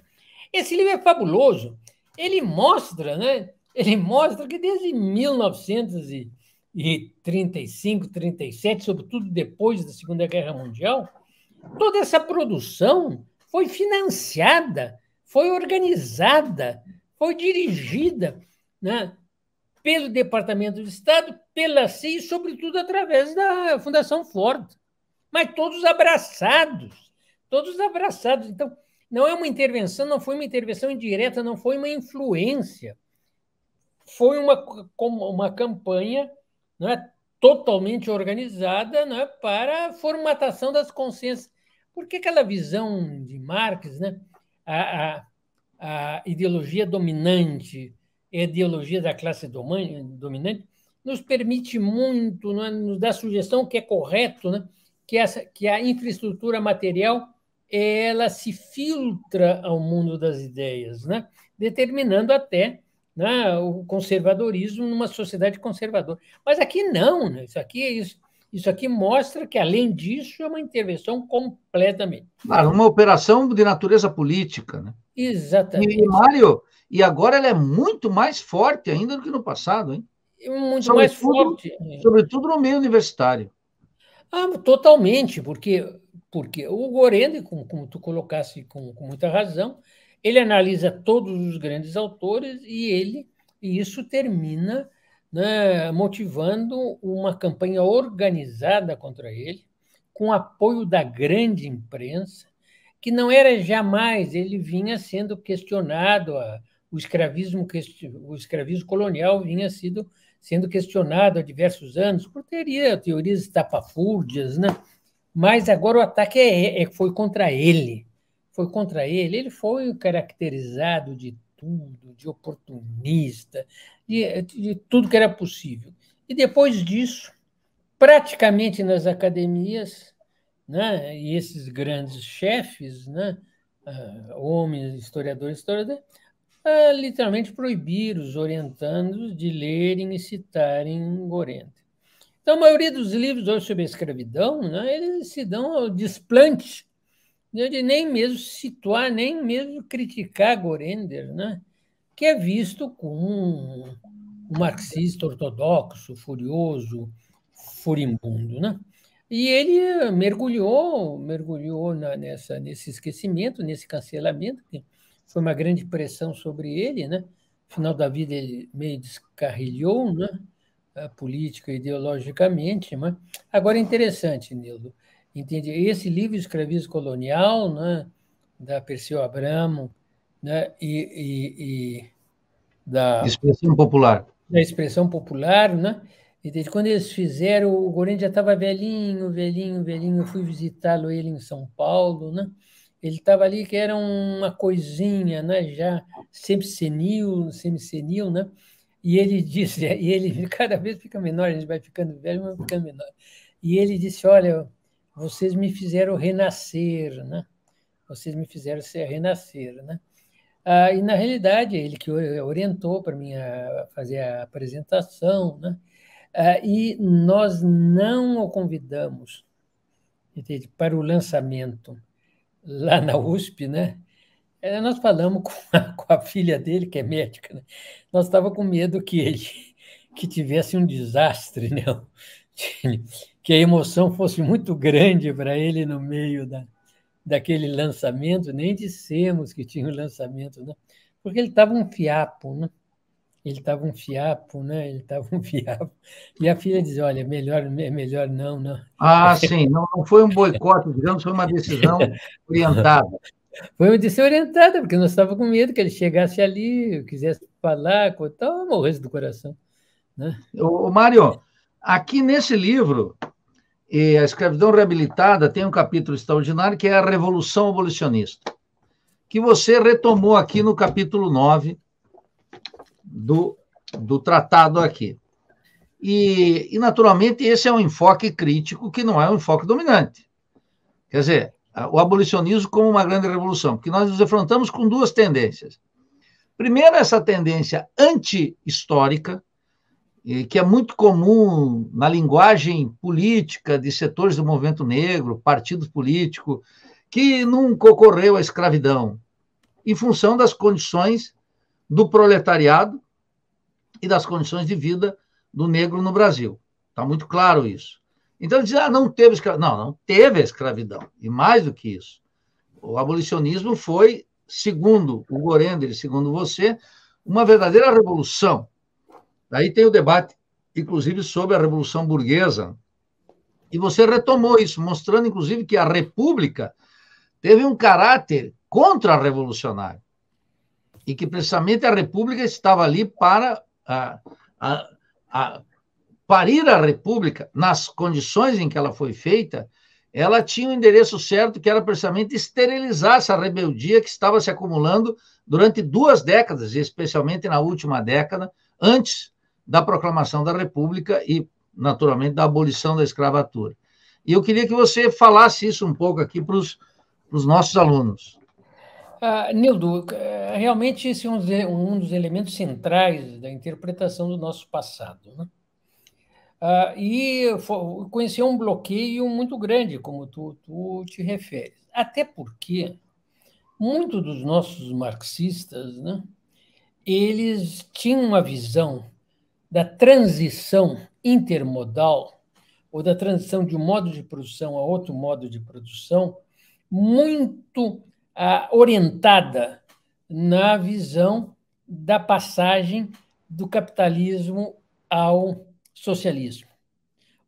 Esse livro é fabuloso, ele mostra, né? Ele mostra que desde 1935, 37, sobretudo depois da Segunda Guerra Mundial, toda essa produção foi financiada, foi organizada, foi dirigida né, pelo Departamento de Estado, pela CIA e, sobretudo, através da Fundação Ford. Mas todos abraçados, todos abraçados. Então, não é uma intervenção, não foi uma intervenção indireta, não foi uma influência. Foi uma, uma campanha não é, totalmente organizada não é, para a formatação das consciências. Por que aquela visão de Marx, né? a, a, a ideologia dominante, a ideologia da classe dominante, nos permite muito, é? nos dá sugestão que é correto, né? que, essa, que a infraestrutura material ela se filtra ao mundo das ideias, né? determinando até né, o conservadorismo numa sociedade conservadora. Mas aqui não, né? isso aqui é isso. Isso aqui mostra que, além disso, é uma intervenção completamente. Ah, uma operação de natureza política. Né? Exatamente. E, Mário, e agora ela é muito mais forte ainda do que no passado, hein? É muito sobretudo, mais forte. Sobretudo no meio universitário. Ah, totalmente, porque porque o Gorende, como, como tu colocasse com, com muita razão, ele analisa todos os grandes autores e ele e isso termina né, motivando uma campanha organizada contra ele, com apoio da grande imprensa, que não era jamais, ele vinha sendo questionado, a, o, escravismo, o escravismo colonial vinha sido, sendo questionado há diversos anos, por teoria, teorias tapafúrdias, né? Mas agora o ataque é, é, é, foi contra ele. Foi contra ele. Ele foi caracterizado de tudo, de oportunista, de, de tudo que era possível. E depois disso, praticamente nas academias, né, e esses grandes chefes, né, ah, homens, historiadores, historiadores, ah, literalmente proibiram os orientandos de lerem e citarem Gorenta. Então, a maioria dos livros hoje sobre a escravidão, né, eles se dão ao desplante né, de nem mesmo situar, nem mesmo criticar Gorender, né, que é visto como um marxista ortodoxo, furioso, furibundo. Né? E ele mergulhou, mergulhou na, nessa, nesse esquecimento, nesse cancelamento, que foi uma grande pressão sobre ele. Né? No final da vida, ele meio descarrilhou, né? política ideologicamente. Né? Agora, é interessante, Nildo, entende? Esse livro Escravismo Colonial, né, da Perseu Abramo, né, e, e, e da expressão popular, da expressão popular, né? Entende? Quando eles fizeram, o Gorenje já estava velhinho, velhinho, velhinho. Eu fui visitá-lo ele em São Paulo, né? Ele estava ali que era uma coisinha, né? Já sempre senil, sempre senil, né? E ele disse, e ele cada vez fica menor, a gente vai ficando velho, mas ficando menor. E ele disse, olha, vocês me fizeram renascer, né? Vocês me fizeram ser renascer, né? Ah, e na realidade ele que orientou para mim a fazer a apresentação, né? Ah, e nós não o convidamos entende, para o lançamento lá na USP, né? É, nós falamos com a, com a, filha dele, que é médica, né? nós estávamos com medo que ele que tivesse um desastre, né? que a emoção fosse muito grande para ele no meio da, daquele lançamento, nem dissemos que tinha o um lançamento, né? porque ele estava um fiapo, né? Ele estava um fiapo, né? Ele estava um fiapo. E a filha diz: olha, melhor, é melhor não, não. Ah, sim, não, não foi um boicote, digamos, foi uma decisão orientada. Foi desorientada, porque nós estávamos com medo que ele chegasse ali, quisesse falar, contar, morresse do coração. Né? Ô, Mário, aqui nesse livro, eh, A Escravidão Reabilitada, tem um capítulo extraordinário que é a Revolução Abolicionista, que você retomou aqui no capítulo 9 do, do tratado aqui. E, e, naturalmente, esse é um enfoque crítico que não é um enfoque dominante. Quer dizer, o abolicionismo como uma grande revolução, porque nós nos enfrentamos com duas tendências. Primeiro, essa tendência anti-histórica, que é muito comum na linguagem política de setores do movimento negro, partidos políticos, que nunca ocorreu a escravidão, em função das condições do proletariado e das condições de vida do negro no Brasil. Está muito claro isso. Então diz, ah, não teve escravidão. Não, não teve a escravidão. E mais do que isso, o abolicionismo foi, segundo o Gorender, segundo você, uma verdadeira revolução. Daí tem o debate, inclusive, sobre a revolução burguesa. E você retomou isso, mostrando, inclusive, que a república teve um caráter contra-revolucionário. E que, precisamente, a república estava ali para. A, a, a parir a República, nas condições em que ela foi feita, ela tinha o um endereço certo, que era precisamente esterilizar essa rebeldia que estava se acumulando durante duas décadas, especialmente na última década, antes da proclamação da República e, naturalmente, da abolição da escravatura. E eu queria que você falasse isso um pouco aqui para os nossos alunos. Ah, Nildo, realmente esse é um dos, um dos elementos centrais da interpretação do nosso passado. Né? Uh, e foi, um bloqueio muito grande, como tu, tu te referes. Até porque muitos dos nossos marxistas, né, eles tinham uma visão da transição intermodal ou da transição de um modo de produção a outro modo de produção muito ah, orientada na visão da passagem do capitalismo ao socialismo.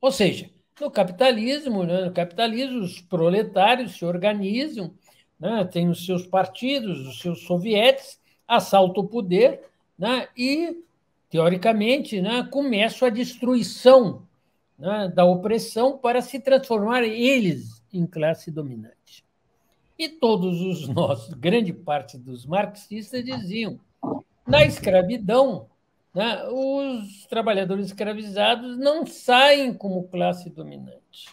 Ou seja, no capitalismo, né, no capitalismo os proletários se organizam, né, tem os seus partidos, os seus sovietes, assaltam o poder né, e, teoricamente, né, começam a destruição né, da opressão para se transformar eles em classe dominante. E todos os nossos, grande parte dos marxistas diziam, na escravidão, né? Os trabalhadores escravizados não saem como classe dominante.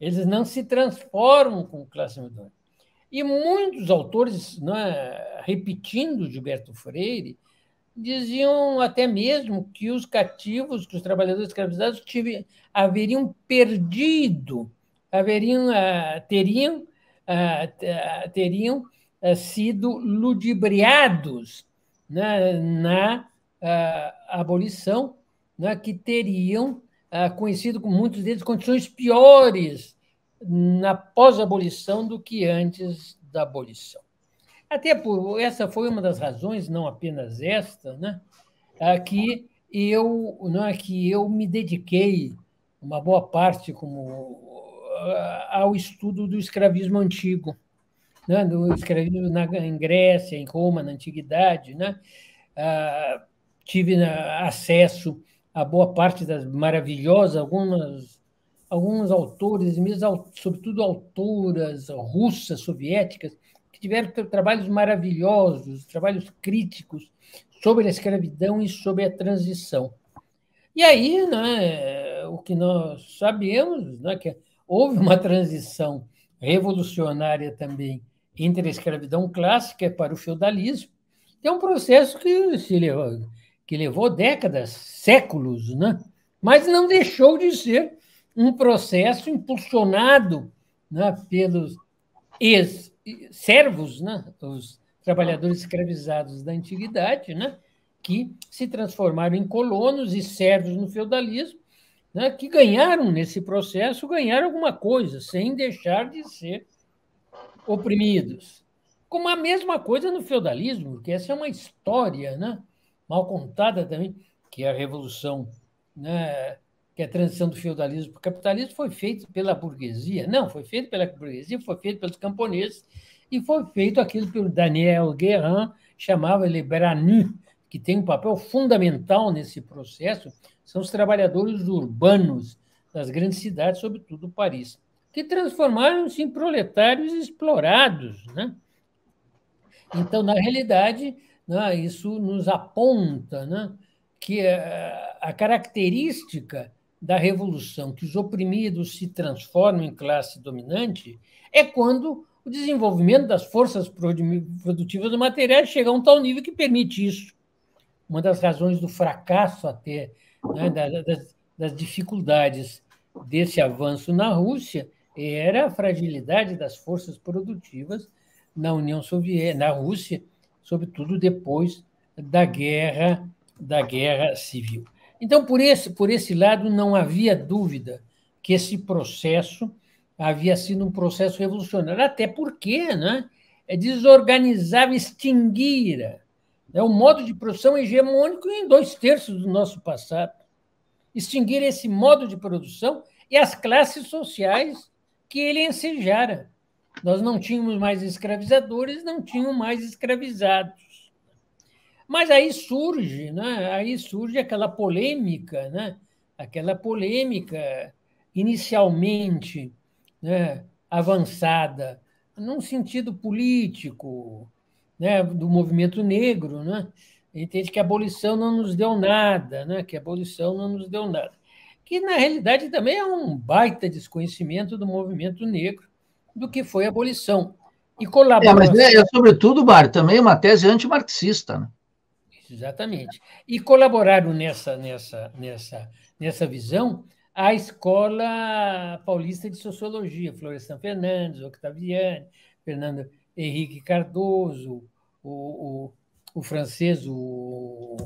Eles não se transformam como classe dominante. E muitos autores, né, repetindo Gilberto Freire, diziam até mesmo que os cativos, que os trabalhadores escravizados tive, haveriam perdido, haveriam, eh, teriam, eh, teriam eh, sido ludibriados né, na a abolição, né, que teriam conhecido com muitos deles condições piores na pós-abolição do que antes da abolição. Até por essa foi uma das razões, não apenas esta, né, que eu não é que eu me dediquei uma boa parte como ao estudo do escravismo antigo, né, do escravismo na, em Grécia, em Roma, na antiguidade, né, ah, tive né, acesso a boa parte das maravilhosas, algumas, alguns autores, sobretudo autoras russas, soviéticas, que tiveram trabalhos maravilhosos, trabalhos críticos sobre a escravidão e sobre a transição. E aí, né, o que nós sabemos né, que houve uma transição revolucionária também entre a escravidão clássica para o feudalismo, que é um processo que se levou, que levou décadas, séculos, né? mas não deixou de ser um processo impulsionado né, pelos ex-servos, né, os trabalhadores escravizados da antiguidade, né, que se transformaram em colonos e servos no feudalismo, né, que ganharam nesse processo, ganharam alguma coisa, sem deixar de ser oprimidos. Como a mesma coisa no feudalismo, porque essa é uma história, né? mal contada também, que é a revolução, né, que é a transição do feudalismo para o capitalismo, foi feita pela burguesia. Não, foi feita pela burguesia, foi feita pelos camponeses e foi feito aquilo que o Daniel Guérin chamava de Branu, que tem um papel fundamental nesse processo, são os trabalhadores urbanos das grandes cidades, sobretudo Paris, que transformaram-se em proletários explorados. Né? Então, na realidade, né? Isso nos aponta né? que eh, a característica da revolução, que os oprimidos se transformam em classe dominante, é quando o desenvolvimento das forças produtivas do material chega a um tal nível que permite isso. Uma das razões do fracasso até, né, das, das dificuldades desse avanço na Rússia, era a fragilidade das forças produtivas na União Soviética, na Rússia, sobretudo depois da guerra da guerra civil. Então, por esse, por esse lado, não havia dúvida que esse processo havia sido um processo revolucionário, até porque né, é desorganizava, extinguira né, o modo de produção hegemônico em dois terços do nosso passado. Extinguir esse modo de produção e as classes sociais que ele ensejara. Nós não tínhamos mais escravizadores, não tínhamos mais escravizados. Mas aí surge, né? aí surge aquela polêmica, né? aquela polêmica inicialmente né? avançada, num sentido político, né? do movimento negro, né? entende que a abolição não nos deu nada, né? que a abolição não nos deu nada. Que, na realidade, também é um baita desconhecimento do movimento negro, do que foi a abolição. E colaborou. É, mas é, é sobretudo, Bar, também é uma tese antimarxista. Né? Exatamente. E colaboraram nessa, nessa, nessa, nessa visão a Escola Paulista de Sociologia, Florestan Fernandes, Octaviani, Fernando Henrique Cardoso, o, o, o francês, o...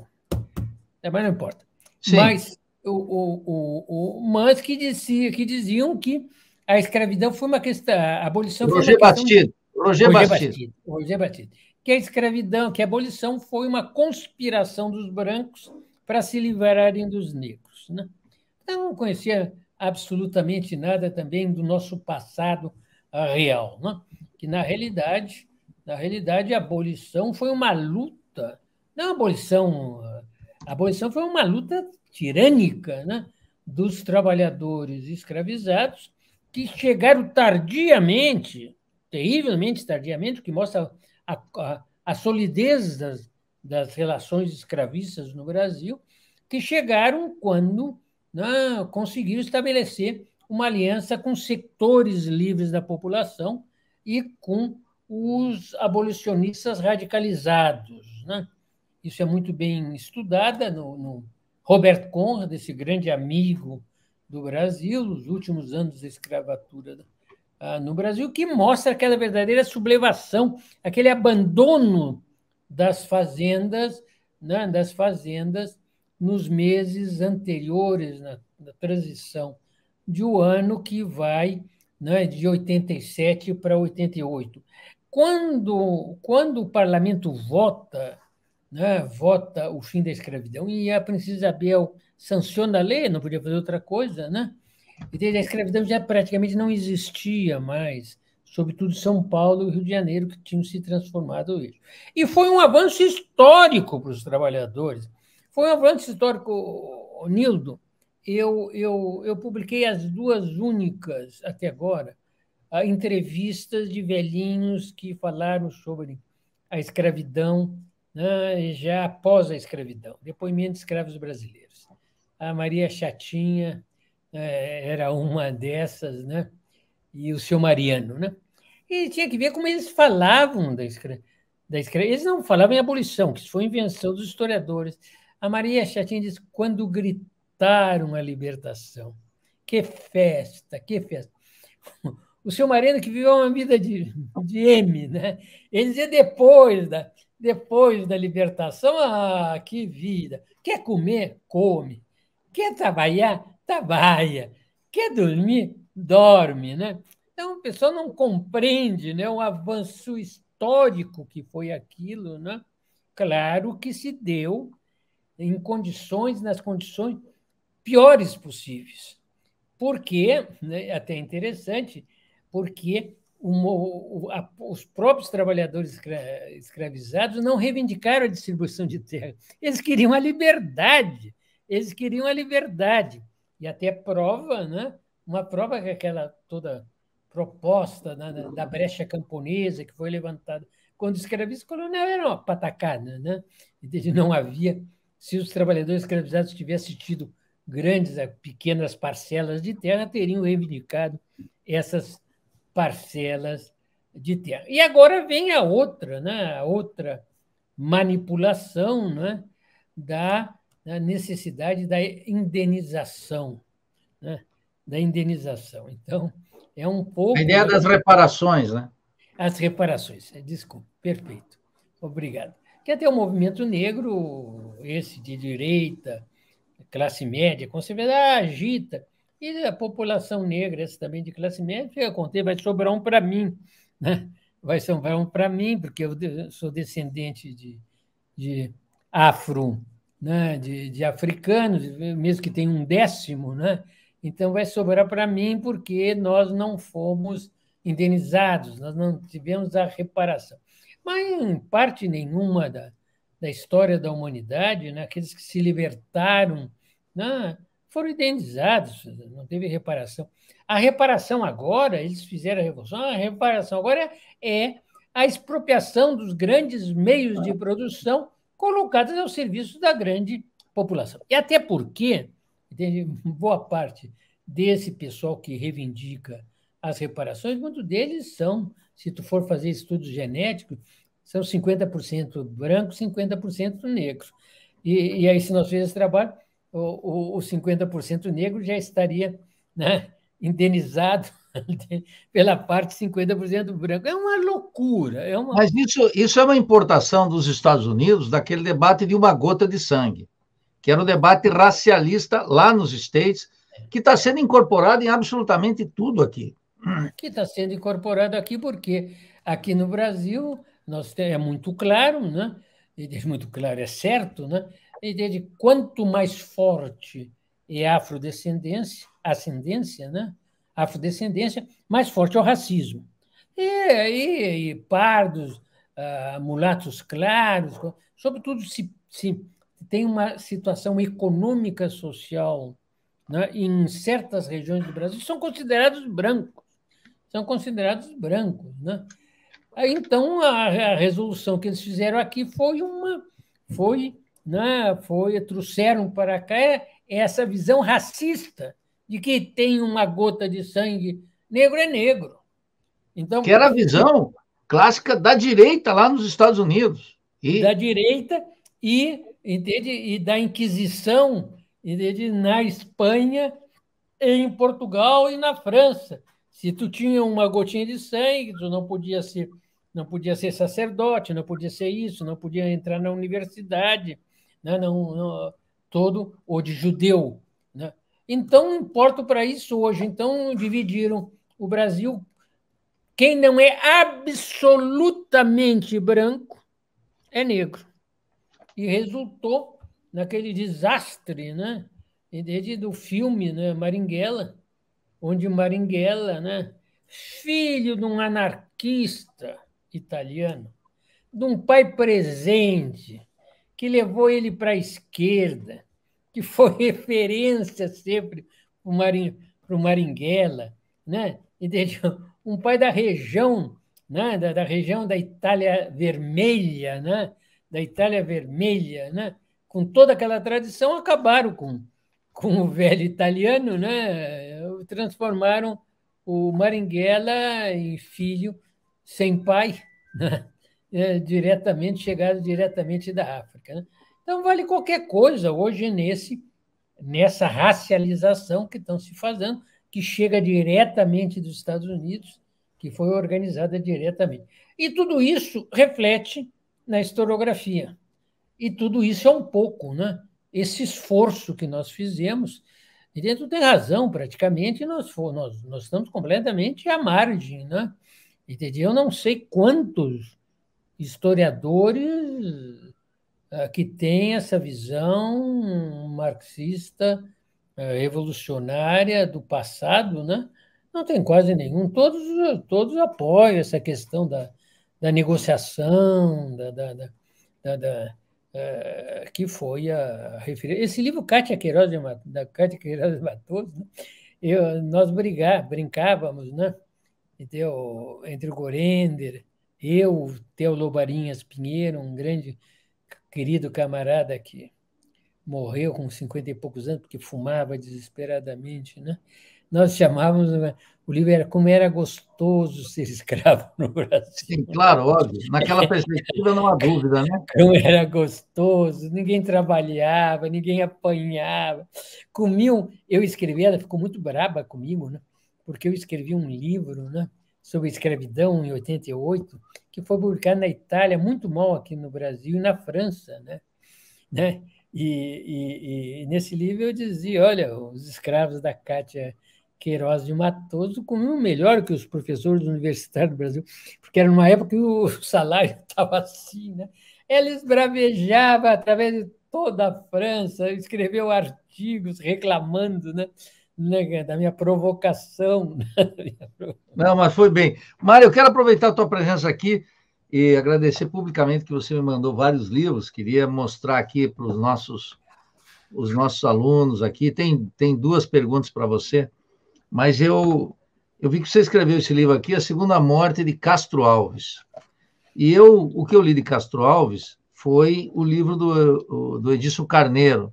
É, mas não importa. Sim. Mas, o, o, o, mas que, dizia, que diziam que a escravidão foi uma questão, a abolição Roger foi uma Bastide. questão... Roger, Roger Bastide. Bastide. Roger Que a escravidão, que a abolição foi uma conspiração dos brancos para se livrarem dos negros. Né? Então, não conhecia absolutamente nada também do nosso passado ah, real, né? que na realidade, na realidade a abolição foi uma luta, não a abolição, a abolição foi uma luta tirânica, né? dos trabalhadores escravizados que chegaram tardiamente, terrivelmente tardiamente, o que mostra a, a, a solidez das, das relações escravistas no Brasil, que chegaram quando né, conseguiram estabelecer uma aliança com setores livres da população e com os abolicionistas radicalizados. Né? Isso é muito bem estudada no, no Robert Conrad, esse grande amigo do Brasil, os últimos anos da escravatura né? ah, no Brasil, que mostra aquela verdadeira sublevação, aquele abandono das fazendas, né, das fazendas nos meses anteriores, na, na transição de um ano que vai né, de 87 para 88. Quando, quando o parlamento vota, né, vota o fim da escravidão, e a Princesa Isabel sanciona a lei, não podia fazer outra coisa, né? Entende? A escravidão já praticamente não existia mais, sobretudo São Paulo e Rio de Janeiro, que tinham se transformado isso. E foi um avanço histórico para os trabalhadores. Foi um avanço histórico, Nildo. Eu, eu, eu publiquei as duas únicas, até agora, ah, entrevistas de velhinhos que falaram sobre a escravidão, né, já após a escravidão, depoimento de escravos brasileiros. A Maria é Chatinha é, era uma dessas, né? E o seu Mariano, né? E tinha que ver como eles falavam da escravidão. Eles não falavam em abolição, que isso foi invenção dos historiadores. A Maria é Chatinha diz: quando gritaram a libertação, que festa, que festa. O seu Mariano que viveu uma vida de, de M, né? Ele dizia depois da, depois da libertação, ah, que vida. Quer comer? Come. Quer trabalhar? Trabalha. Quer dormir? Dorme, né? Então, o pessoal não compreende né, o avanço histórico que foi aquilo, né? Claro que se deu em condições, nas condições piores possíveis. Porque, né, é até interessante, porque os próprios trabalhadores escravizados não reivindicaram a distribuição de terra. Eles queriam a liberdade. Eles queriam a liberdade e até prova, né? Uma prova que aquela toda proposta né, da brecha camponesa que foi levantada quando o escraviz colonial era uma patacada, né? Entende? Não havia, se os trabalhadores escravizados tivessem tido grandes, eh, pequenas parcelas de terra, teriam reivindicado essas parcelas de terra. E agora vem a outra, né? A outra manipulação, né? Da né, a necessidade da indenização, né? da indenização. Então, é um pouco... A ideia das reparações, né? As reparações, é, desculpa, perfeito. Obrigado. Que até o movimento negro, esse de direita, classe média, conservadora, ah, agita. E a população negra, essa também de classe média, fica contente, vai sobrar um para mim, né? vai sobrar um para mim, porque eu sou descendente de, de afro né, de, de africanos, mesmo que tenha um décimo, né? Então vai sobrar para mim porque nós não fomos indenizados, nós não tivemos a reparação. Mas em parte nenhuma da, da história da humanidade, né, aqueles que se libertaram né, foram indenizados, não teve reparação. A reparação agora, eles fizeram a revolução, a reparação agora é, é a expropriação dos grandes meios de produção colocadas ao serviço da grande população. E até porque entende, boa parte desse pessoal que reivindica as reparações, muitos deles são, se tu for fazer estudos genéticos, são 50% branco, 50% negro. E, e, aí, se nós fizéssemos esse trabalho, o, o, o 50% negro já estaria né, indenizado pela parte 50% branco. É uma loucura. É uma... Mas isso, isso é uma importação dos Estados Unidos daquele debate de uma gota de sangue, que era um debate racialista lá nos States, que está sendo incorporado em absolutamente tudo aqui. Que está sendo incorporado aqui porque aqui no Brasil nós tem, é muito claro, né? É muito claro, é certo, né? A ideia de quanto mais forte é a afrodescendência, ascendência, né? afrodescendência, mais forte é o racismo. E, aí pardos, uh, mulatos claros, sobretudo se, se tem uma situação econômica social né, em certas regiões do Brasil, são considerados brancos. São considerados brancos. Né? Então, a, a resolução que eles fizeram aqui foi uma. Foi, né, foi trouxeram para cá é, é essa visão racista de que tem uma gota de sangue negro é negro. Então, que era a visão clássica da direita lá nos Estados Unidos. E... Da direita e, entende, e da Inquisição entende, na Espanha, em Portugal e na França. Se tu tinha uma gotinha de sangue, tu não podia ser, não podia ser sacerdote, não podia ser isso, não podia entrar na universidade, né? não, não, todo ou de judeu, então, não importa para isso hoje. Então, dividiram o Brasil. Quem não é absolutamente branco é negro. E resultou naquele desastre, né? Desde do filme né? Maringuela, onde Maringuela, né? filho de um anarquista italiano, de um pai presente, que levou ele para a esquerda, que foi referência sempre para o Maringuela, né? Entendeu? Um pai da região, né? Da, da, região da Itália Vermelha, né? Da Itália Vermelha, né? Com toda aquela tradição, acabaram com, com o velho italiano, né? Transformaram o Maringuela em filho sem pai, né? é, diretamente chegado diretamente da África. Né? Então, vale qualquer coisa hoje nesse, nessa racialização que estão se fazendo, que chega diretamente dos Estados Unidos, que foi organizada diretamente. E tudo isso reflete na historiografia. E tudo isso é um pouco, né? Esse esforço que nós fizemos, e dentro tem razão, praticamente, nós, for, nós, nós estamos completamente à margem, né? Entendi. Eu não sei quantos historiadores ah, que tem essa visão marxista ah, revolucionária do passado, né? Não tem quase nenhum. Todos, todos apoiam essa questão da, da negociação, da, da, da, da ah, que foi a, referência. Esse livro, Cátia Queiroz de, da Cátia Queiroz de Matos. né? Eu, nós brigar, brincávamos, né? Entendeu? Entre o Gorender, eu, Teo Lobarinhas Pinheiro, um grande querido camarada que morreu com 50 e poucos anos, porque fumava desesperadamente, né? Nós chamávamos, né, o livro era Como Era Gostoso Ser Escravo no Brasil. Sim, claro, óbvio. Naquela perspectiva não há dúvida, né? Como era gostoso, ninguém trabalhava, ninguém apanhava. Comiam, eu escrevi, ela ficou muito braba comigo, né? Porque eu escrevi um livro, né? sobre escravidão em 88, que foi publicado na Itália, muito mal aqui no Brasil e na França, né? né? E, e, e, nesse livro eu dizia, olha, os escravos da Cátia Queiroz de Matoso comiam melhor que os professores universitários do Brasil, porque era uma época que o salário estava assim, né? Eles bravejavam através de toda a França, escreveu artigos reclamando, né? Né, é né, da minha provocação. Não, mas foi bem. Mário, eu quero aproveitar a tua presença aqui e agradecer publicamente que você me mandou vários livros. Queria mostrar aqui para os nossos os nossos alunos aqui. Tem, tem duas perguntas para você, mas eu eu vi que você escreveu esse livro aqui, A Segunda Morte de Castro Alves. E eu o que eu li de Castro Alves foi o livro do, do Edilson Carneiro,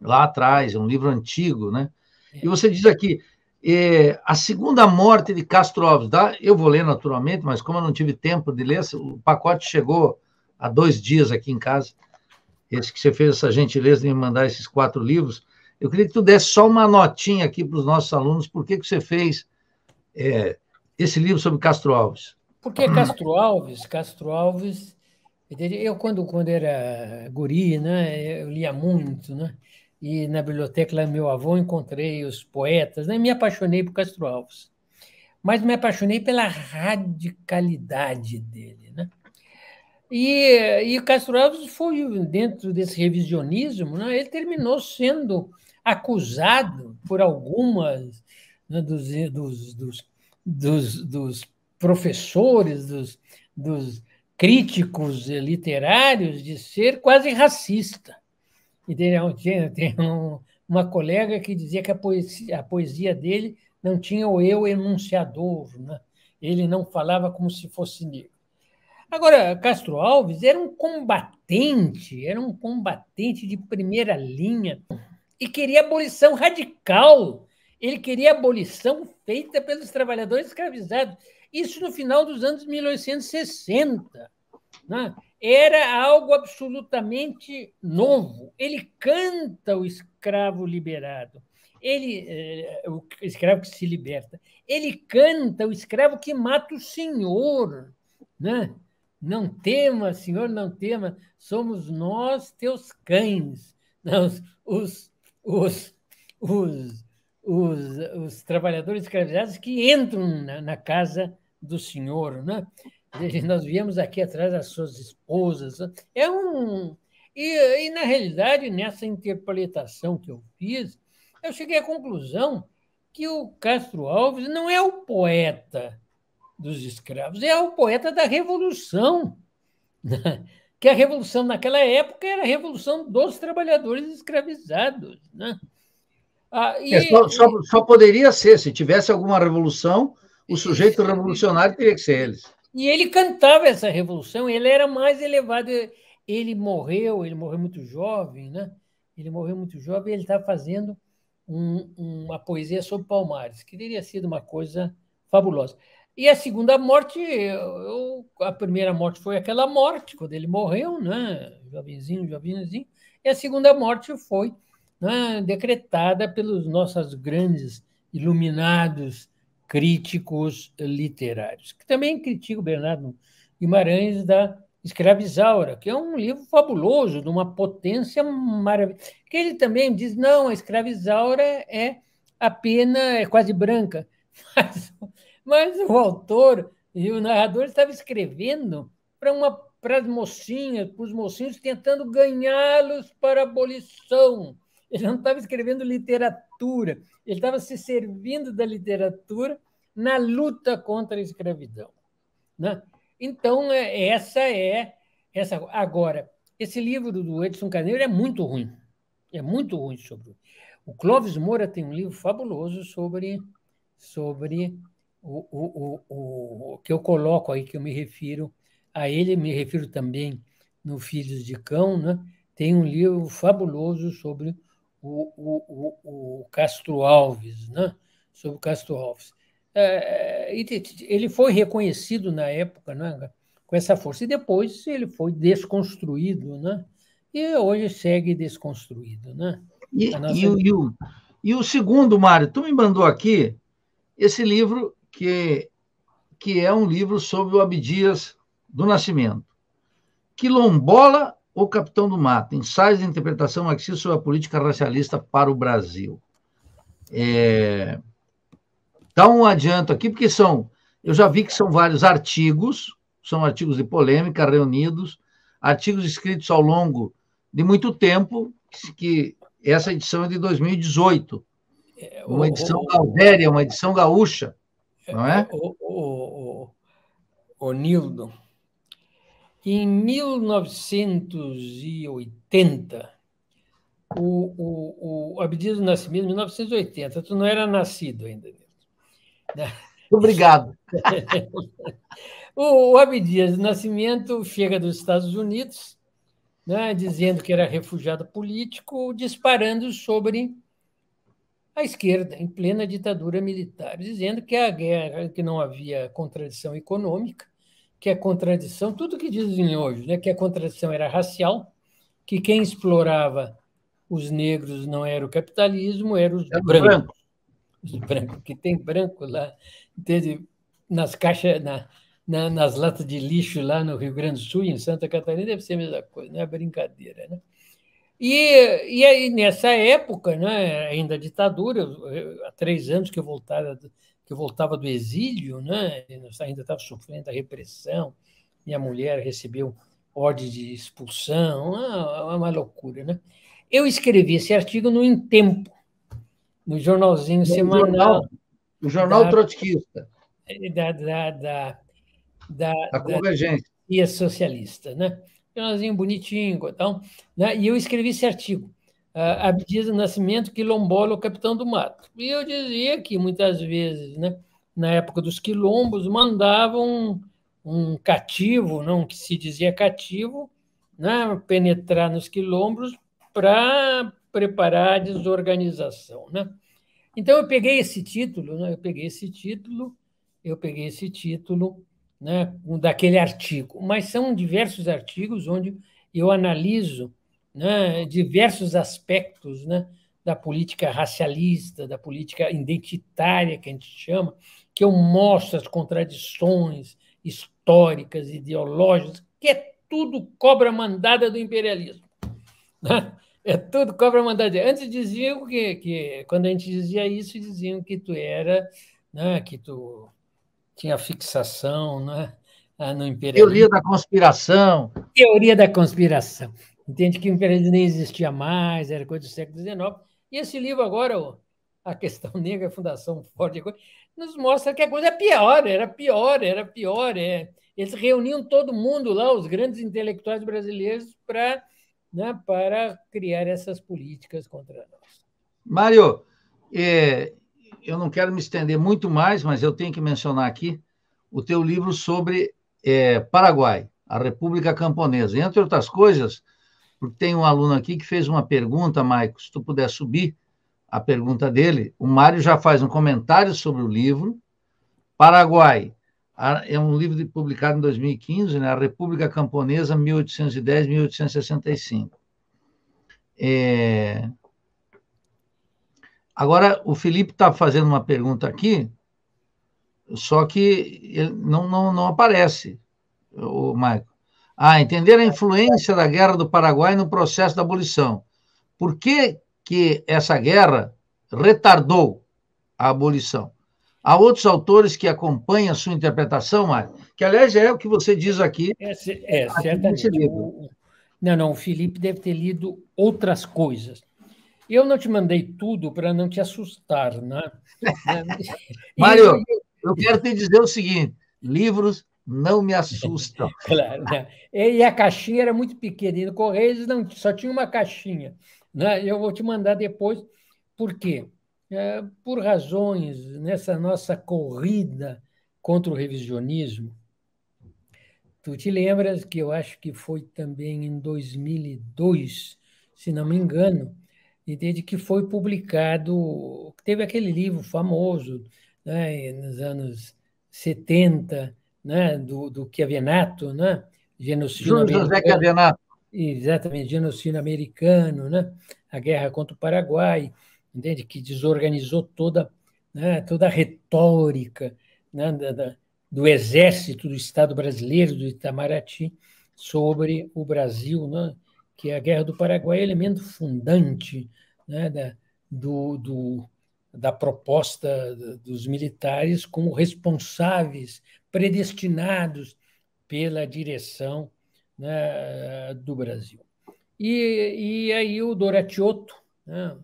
lá atrás, é um livro antigo, né? É. E você diz aqui, é, a segunda morte de Castro Alves, tá? eu vou ler naturalmente, mas como eu não tive tempo de ler, o pacote chegou há dois dias aqui em casa, esse que você fez essa gentileza de me mandar esses quatro livros, eu queria que tu desse só uma notinha aqui para os nossos alunos, por que, que você fez é, esse livro sobre Castro Alves? Porque Castro Alves, Castro Alves, eu quando, quando era guri, né, eu lia muito, né, e na biblioteca lá do meu avô encontrei os poetas, né? me apaixonei por Castro Alves, mas me apaixonei pela radicalidade dele. Né? E, e Castro Alves foi, dentro desse revisionismo, né? ele terminou sendo acusado por algumas né? dos, dos, dos, dos, dos professores, dos, dos críticos literários, de ser quase racista. E dele, tinha um, uma colega que dizia que a poesia, a poesia dele não tinha o eu enunciador, né? ele não falava como se fosse negro. Agora, Castro Alves era um combatente, era um combatente de primeira linha e queria abolição radical. Ele queria abolição feita pelos trabalhadores escravizados. Isso no final dos anos 1860. Né? era algo absolutamente novo. Ele canta o escravo liberado. Ele, eh, o escravo que se liberta. Ele canta o escravo que mata o senhor. Né? Não tema, senhor, não tema. Somos nós teus cães. Não, os, os, os, os, os trabalhadores escravizados que entram na, na casa do senhor. Né? nós viemos aqui atrás das suas esposas. Né? É um. E, e, na realidade, nessa interpretação que eu fiz, eu cheguei à conclusão que o Castro Alves não é o poeta dos escravos, é o poeta da revolução. Né? Que a revolução naquela época era a revolução dos trabalhadores escravizados. Né? Ah, e, é, só, só, só poderia ser, se tivesse alguma revolução, o sujeito revolucionário teria que ser eles. E ele cantava essa revolução, ele era mais elevado. Ele morreu, ele morreu muito jovem, né? Ele morreu muito jovem ele está fazendo um, uma poesia sobre Palmares, que teria sido uma coisa fabulosa. E a segunda morte, eu, a primeira morte foi aquela morte, quando ele morreu, né? jovenzinho, jovenzinho. E a segunda morte foi né? decretada pelos nossos grandes iluminados críticos literários, que também critica o Bernardo Guimarães da Escravizaura, que é um livro fabuloso, de uma potência maravilhosa. Que ele também diz: não, a escravizaura é, é apenas, é quase branca. Mas, mas o autor e o narrador estava escrevendo para uma para as mocinhas, para os mocinhos, tentando ganhá-los para a abolição. Ele não estava escrevendo literatura, ele estava se servindo da literatura na luta contra a escravidão. Né? Então, é, essa é. essa Agora, esse livro do Edson Carneiro é muito ruim. É muito ruim sobre. O Clóvis Moura tem um livro fabuloso sobre, sobre o, o, o, o que eu coloco aí, que eu me refiro a ele, me refiro também no Filhos de Cão, né? tem um livro fabuloso sobre o, o, o, Castro Alves, né? sobre o Castro Alves. É, é ele foi reconhecido na época né? com essa força, e depois ele foi desconstruído, né? e hoje segue desconstruído. Né? E, tá nossa... e, o, e, o, e o segundo, Mário, tu me mandou aqui esse livro que, que é um livro sobre o Abdias do Nascimento. Quilombola o Capitão do Mato, ensaios de interpretação marxista sobre a política racialista para o Brasil. É... Dá um adianto aqui, porque são, eu já vi que são vários artigos, são artigos de polêmica reunidos, artigos escritos ao longo de muito tempo, que essa edição é de 2018. É, uma edição gaudéria, uma edição gaúcha, é, não é? O, o, o, o Nildo, em 1980, o, o, o Abdias do Nascimento, 1980, tu não era nascido ainda. Obrigado. o, o Abdias do Nascimento chega dos Estados Unidos, né, dizendo que era refugiado político, disparando sobre a esquerda, em plena ditadura militar, dizendo que a guerra, que não havia contradição econômica, que a é contradição, tudo que dizem hoje, né, que a contradição era racial, que quem explorava os negros não era o capitalismo, eram os é brancos. Branco. Os brancos, que tem branco lá, entende? Nas caixas, na, na, nas latas de lixo lá no Rio Grande do Sul, em Santa Catarina, deve ser a mesma coisa, não é brincadeira, né? E, e aí, nessa época, né, ainda ditadura, há três anos que eu voltara que voltava do exílio, né? ainda estava sofrendo a repressão, minha mulher recebeu ordem de expulsão, uma, uma loucura. Né? Eu escrevi esse artigo no Em Tempo, no jornalzinho no semanal. Jornal, o Jornal da, Trotskista. É, da, da, da, da, a Convergência. Da socialista, né? Jornalzinho bonitinho, então, né? e eu escrevi esse artigo a ah, Abdias Nascimento, quilombola, o capitão do mato. E eu dizia que muitas vezes, né, na época dos quilombos, mandavam um, cativo, não né, que se dizia cativo, né, penetrar nos quilombos para preparar a desorganização, né? Então eu peguei esse título, né? Eu peguei esse título, eu peguei esse título, né, daquele artigo. Mas são diversos artigos onde eu analiso né, diversos aspectos né, da política racialista, da política identitária, que a gente chama, que eu mostro as contradições históricas, ideológicas, que é tudo cobra mandada do imperialismo. Né? É tudo cobra mandada. Antes diziam que, que, quando a gente dizia isso, diziam que tu era, né, que tu tinha fixação né, no imperialismo. Teoria da conspiração. Teoria da conspiração. Entende que o imperialismo nem existia mais, era coisa do século XIX. E esse livro agora, A Questão Negra, a Fundação Ford, nos mostra que a coisa é pior, era pior, era pior. É. Eles reuniam todo mundo lá, os grandes intelectuais brasileiros, para né, para criar essas políticas contra nós. Mário, é, eu não quero me estender muito mais, mas eu tenho que mencionar aqui o teu livro sobre é, Paraguai, a República Camponesa. Entre outras coisas, porque tem um aluno aqui que fez uma pergunta, Maico, se tu puder subir a pergunta dele. O Mário já faz um comentário sobre o livro. Paraguai, é um livro publicado em 2015, né? A República Camponesa, 1810-1865. É... Agora, o Felipe está fazendo uma pergunta aqui, só que ele não, não, não aparece, o Maico. A. Ah, Entender a influência da Guerra do Paraguai no processo da abolição. Por que, que essa guerra retardou a abolição? Há outros autores que acompanham a sua interpretação, Mário? Que, aliás, é o que você diz aqui. É, é certamente. Livro. Não, não, o Felipe deve ter lido outras coisas. Eu não te mandei tudo para não te assustar, né? né? Mário, eu quero te dizer o seguinte: livros não me assustam. claro, né? E a caixinha era muito pequena, e no Correios não, só tinha uma caixinha. Né? Eu vou te mandar depois, por quê? É, por razões nessa nossa corrida contra o revisionismo, tu te lembras que eu acho que foi também em 2002, se não me engano, e desde que foi publicado, teve aquele livro famoso né, nos anos 70, né, do, do Chiavenato, né, genocídio americano, José Exatamente, genocídio americano, né, a guerra contra o Paraguai, entende? que desorganizou toda, né, toda a retórica né, da, da, do exército do Estado brasileiro, do Itamaraty, sobre o Brasil, né, que é a guerra do Paraguai é elemento fundante né, da, do, do da proposta dos militares como responsáveis, predestinados pela direção né, do Brasil. E, e aí o Doratiotto, né,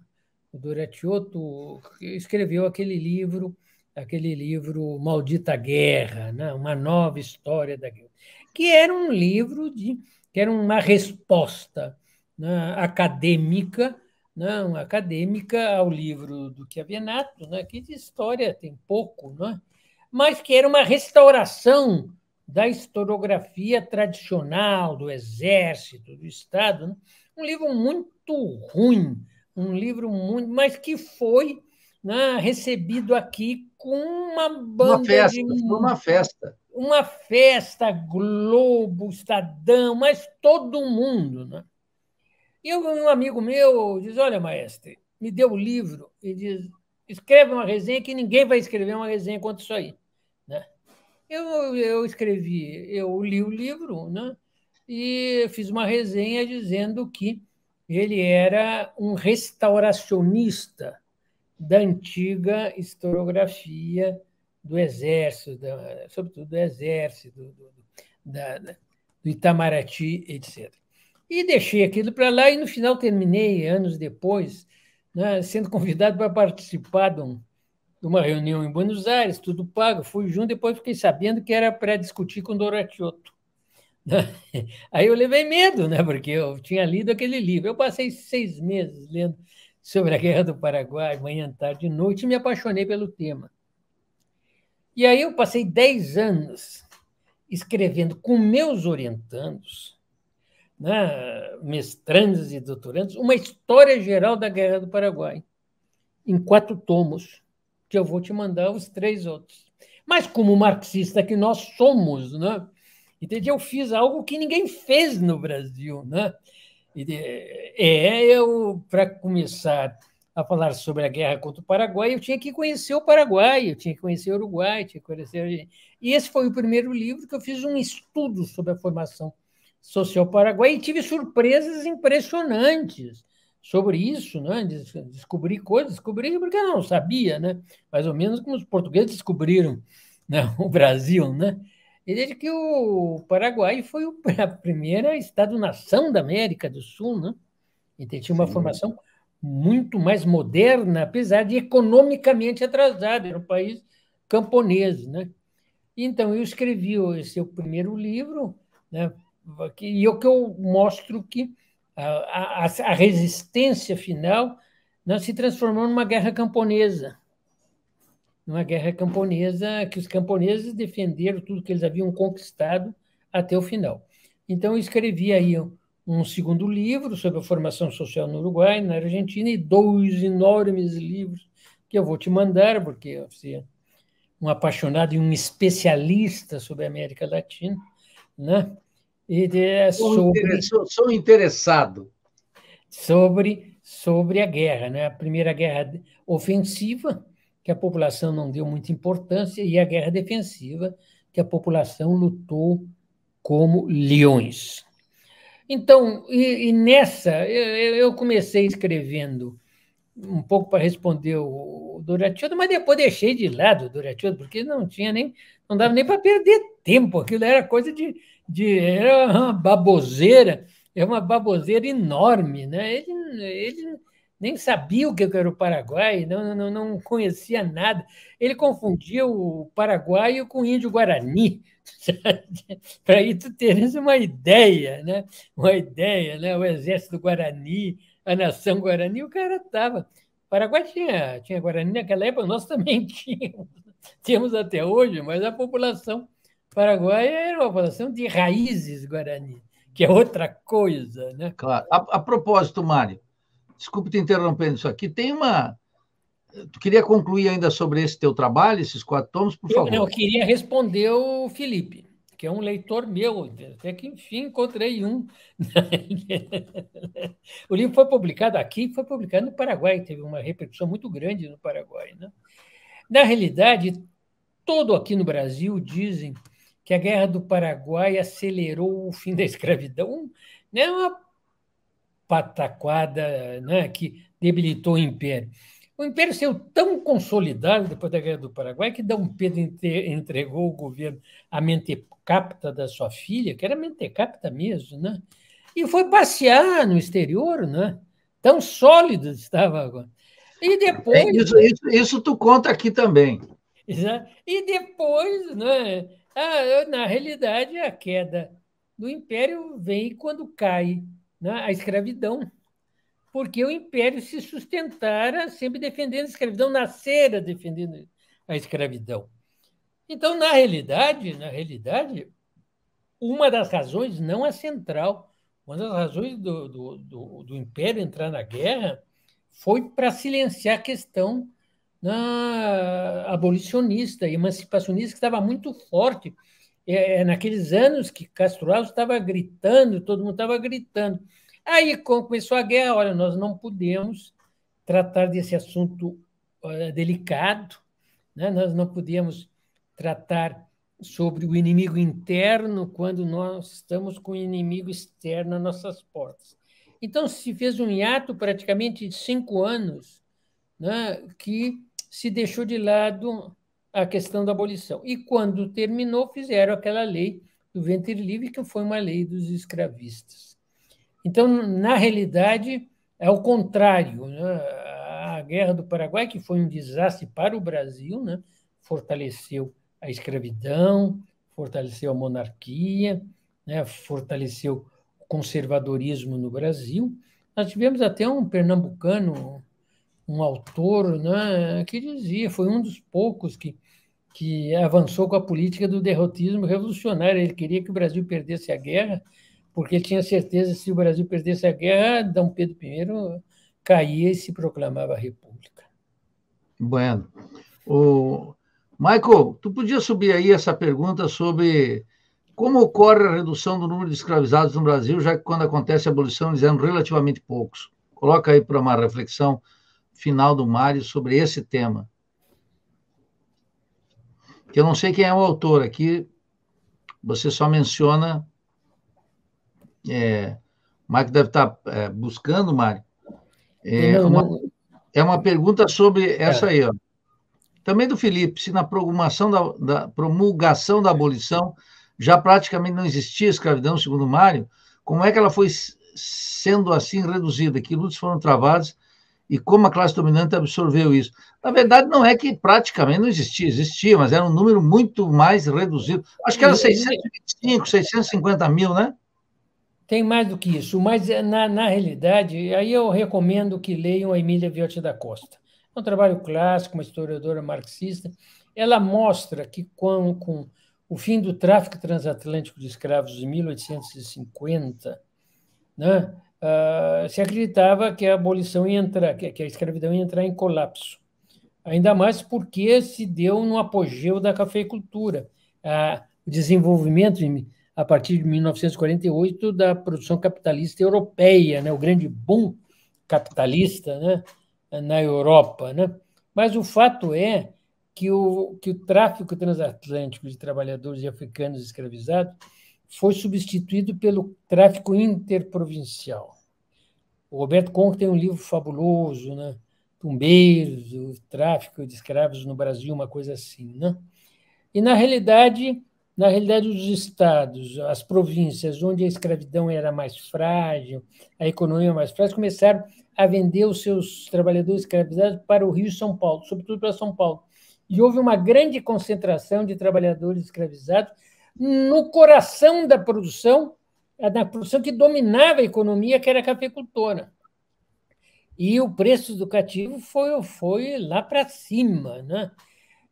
o Doratiotto escreveu aquele livro, aquele livro Maldita Guerra, né, uma nova história da guerra, que era um livro de, que era uma resposta né, acadêmica não uma acadêmica ao livro do Chiavenato, né, que de história tem pouco, né, mas que era uma restauração da historiografia tradicional do Exército, do Estado. Né, um livro muito ruim, um livro muito, mas que foi né, recebido aqui com uma banda uma festa, de... uma festa. Uma festa, Globo, Estadão, mas todo mundo, né? E um amigo meu diz: Olha, maestre, me deu o livro e diz: escreve uma resenha que ninguém vai escrever uma resenha quanto isso aí. Né? Eu, eu escrevi, eu li o livro né? e fiz uma resenha dizendo que ele era um restauracionista da antiga historiografia do Exército, da, sobretudo do Exército, do, do, da, do Itamaraty, etc. E deixei aquilo para lá e no final terminei, anos depois, né, sendo convidado para participar de, um, de, uma reunião em Buenos Aires, tudo pago, fui junto, depois fiquei sabendo que era para discutir com Doratiotto. Né. Aí eu levei medo, né, porque eu tinha lido aquele livro. Eu passei seis meses lendo sobre a Guerra do Paraguai, manhã, tarde e noite, e me apaixonei pelo tema. E aí eu passei dez anos escrevendo com meus orientandos né, mestrandos e doutorandos, uma história geral da Guerra do Paraguai, em quatro tomos, que eu vou te mandar os três outros. Mas como marxista que nós somos, né? Entende? Eu fiz algo que ninguém fez no Brasil, né? É, eu para começar a falar sobre a guerra contra o Paraguai, eu tinha que conhecer o Paraguai, eu tinha que conhecer o Uruguai, tinha que conhecer. E esse foi o primeiro livro que eu fiz um estudo sobre a formação social paraguai e tive surpresas impressionantes sobre isso, né? descobri coisas, descobri porque não sabia, né? mais ou menos como os portugueses descobriram né? o Brasil, né? E desde que o Paraguai foi a primeira Estado-nação da América do Sul, né? E tinha uma Sim. formação muito mais moderna, apesar de economicamente atrasada, era um país camponês, né? Então, eu escrevi esse é o primeiro livro, né, e é o que eu mostro que ah, a, a, a resistência final não se transformou numa guerra camponesa, numa guerra camponesa que os camponeses defenderam tudo que eles haviam conquistado até o final. Então, eu escrevi aí um segundo livro sobre a formação social no Uruguai, na Argentina, e dois enormes livros que eu vou te mandar, porque você é um apaixonado e um especialista sobre a América Latina, né? E é sobre, sou, interessado. Sobre, sobre a guerra, né? a primeira guerra ofensiva, que a população não deu muita importância, e a guerra defensiva, que a população lutou como leões. Então, e, e nessa, eu, eu, comecei escrevendo um pouco para responder o Doratildo, mas depois deixei de lado o Doratildo, porque não tinha nem, não dava nem para perder tempo, aquilo era coisa de de era é uma baboseira, é uma baboseira enorme, né? Ele, ele nem sabia o que era o Paraguai, não, não, não conhecia nada. Ele confundia o paraguaio com o índio guarani. Para aí tu teres uma ideia, né? Uma ideia, né? O exército guarani, a nação guarani, o cara tava. O Paraguai tinha, tinha guarani naquela época, nós também tínhamos, temos até hoje, mas a população Paraguai era é uma população de raízes guarani, que é outra coisa, né? Claro. A, a propósito, Mário, desculpe te interrompendo isso aqui, tem uma. Tu queria concluir ainda sobre esse teu trabalho, esses quatro tomos, por eu, favor? Não, eu queria responder o Felipe, que é um leitor meu, até que enfim encontrei um. o livro foi publicado aqui, foi publicado no Paraguai, teve uma repercussão muito grande no Paraguai, né? Na realidade, todo aqui no Brasil dizem que a Guerra do Paraguai acelerou o fim da escravidão. Não é uma pataquada né, que debilitou o Império. O Império saiu tão consolidado depois da Guerra do Paraguai que Dom Pedro entregou o governo à mentecapta da sua filha, que era mentecapta mesmo, né? e foi passear no exterior, né? tão sólido estava agora. E depois. É, isso, isso, isso tu conta aqui também. E depois, né? Ah, na realidade, a queda do império vem quando cai né, a escravidão, porque o império se sustentara sempre defendendo a escravidão, nascera defendendo a escravidão. Então, na realidade, na realidade, uma das razões, não a central, uma das razões do, do, do, do império entrar na guerra foi para silenciar a questão na né, abolicionista, emancipacionista, que estava muito forte. É, é, naqueles anos que Castro Alves estava gritando, todo mundo estava gritando. Aí começou a guerra, olha, nós não podemos tratar desse assunto uh, delicado, né? nós não podemos tratar sobre o inimigo interno quando nós estamos com o inimigo externo às nossas portas. Então, se fez um hiato praticamente de cinco anos, né? que se deixou de lado a questão da abolição. E quando terminou, fizeram aquela lei do ventre livre, que foi uma lei dos escravistas. Então, na realidade, é o contrário. Né? A Guerra do Paraguai, que foi um desastre para o Brasil, né? fortaleceu a escravidão, fortaleceu a monarquia, né? fortaleceu o conservadorismo no Brasil. Nós tivemos até um pernambucano, um autor né, que dizia, foi um dos poucos que, que avançou com a política do derrotismo revolucionário. Ele queria que o Brasil perdesse a guerra, porque tinha certeza que se o Brasil perdesse a guerra, Dom Pedro I caía e se proclamava república. Bueno. O... Michael, tu podia subir aí essa pergunta sobre como ocorre a redução do número de escravizados no Brasil, já que quando acontece a abolição eles eram relativamente poucos. Coloca aí para uma reflexão final do Mário sobre esse tema. Eu não sei quem é o autor aqui, você só menciona. É, o Mário deve estar tá, é, buscando, Mário. É, não, uma, não. é uma pergunta sobre é. essa aí, ó. Também do Felipe, se na promulgação da, da, promulgação da abolição já praticamente não existia escravidão, segundo Mário, como é que ela foi sendo assim reduzida? Que lutas foram travadas e como a classe dominante absorveu isso. Na verdade, não é que praticamente não existia, existia, mas era um número muito mais reduzido. Acho que era 625, 650 mil, né? Tem mais do que isso, mas é, na, na realidade, aí eu recomendo que leiam a Emília Viotti da Costa. É um trabalho clássico, uma historiadora marxista. Ela mostra que com, com o fim do tráfico transatlântico de escravos de 1850, né, uh, se acreditava que a abolição ia entrar, que a escravidão ia entrar em colapso. Ainda mais porque se deu no apogeu da cafeicultura. Ah, o desenvolvimento, a partir de 1948, da produção capitalista europeia, né? o grande boom capitalista né? na Europa. Né? Mas o fato é que o, que o tráfico transatlântico de trabalhadores africanos escravizados foi substituído pelo tráfico interprovincial. O Roberto Conk tem um livro fabuloso, né? Tumbeiros, o tráfico de escravos no Brasil, uma coisa assim, né? E na realidade, na realidade os estados, as províncias onde a escravidão era mais frágil, a economia mais frágil, começaram a vender os seus trabalhadores escravizados para o Rio e São Paulo, sobretudo para São Paulo. E houve uma grande concentração de trabalhadores escravizados no coração da produção, é da produção que dominava a economia, que era a cafeicultora. E o preço do foi, foi lá para cima. Né?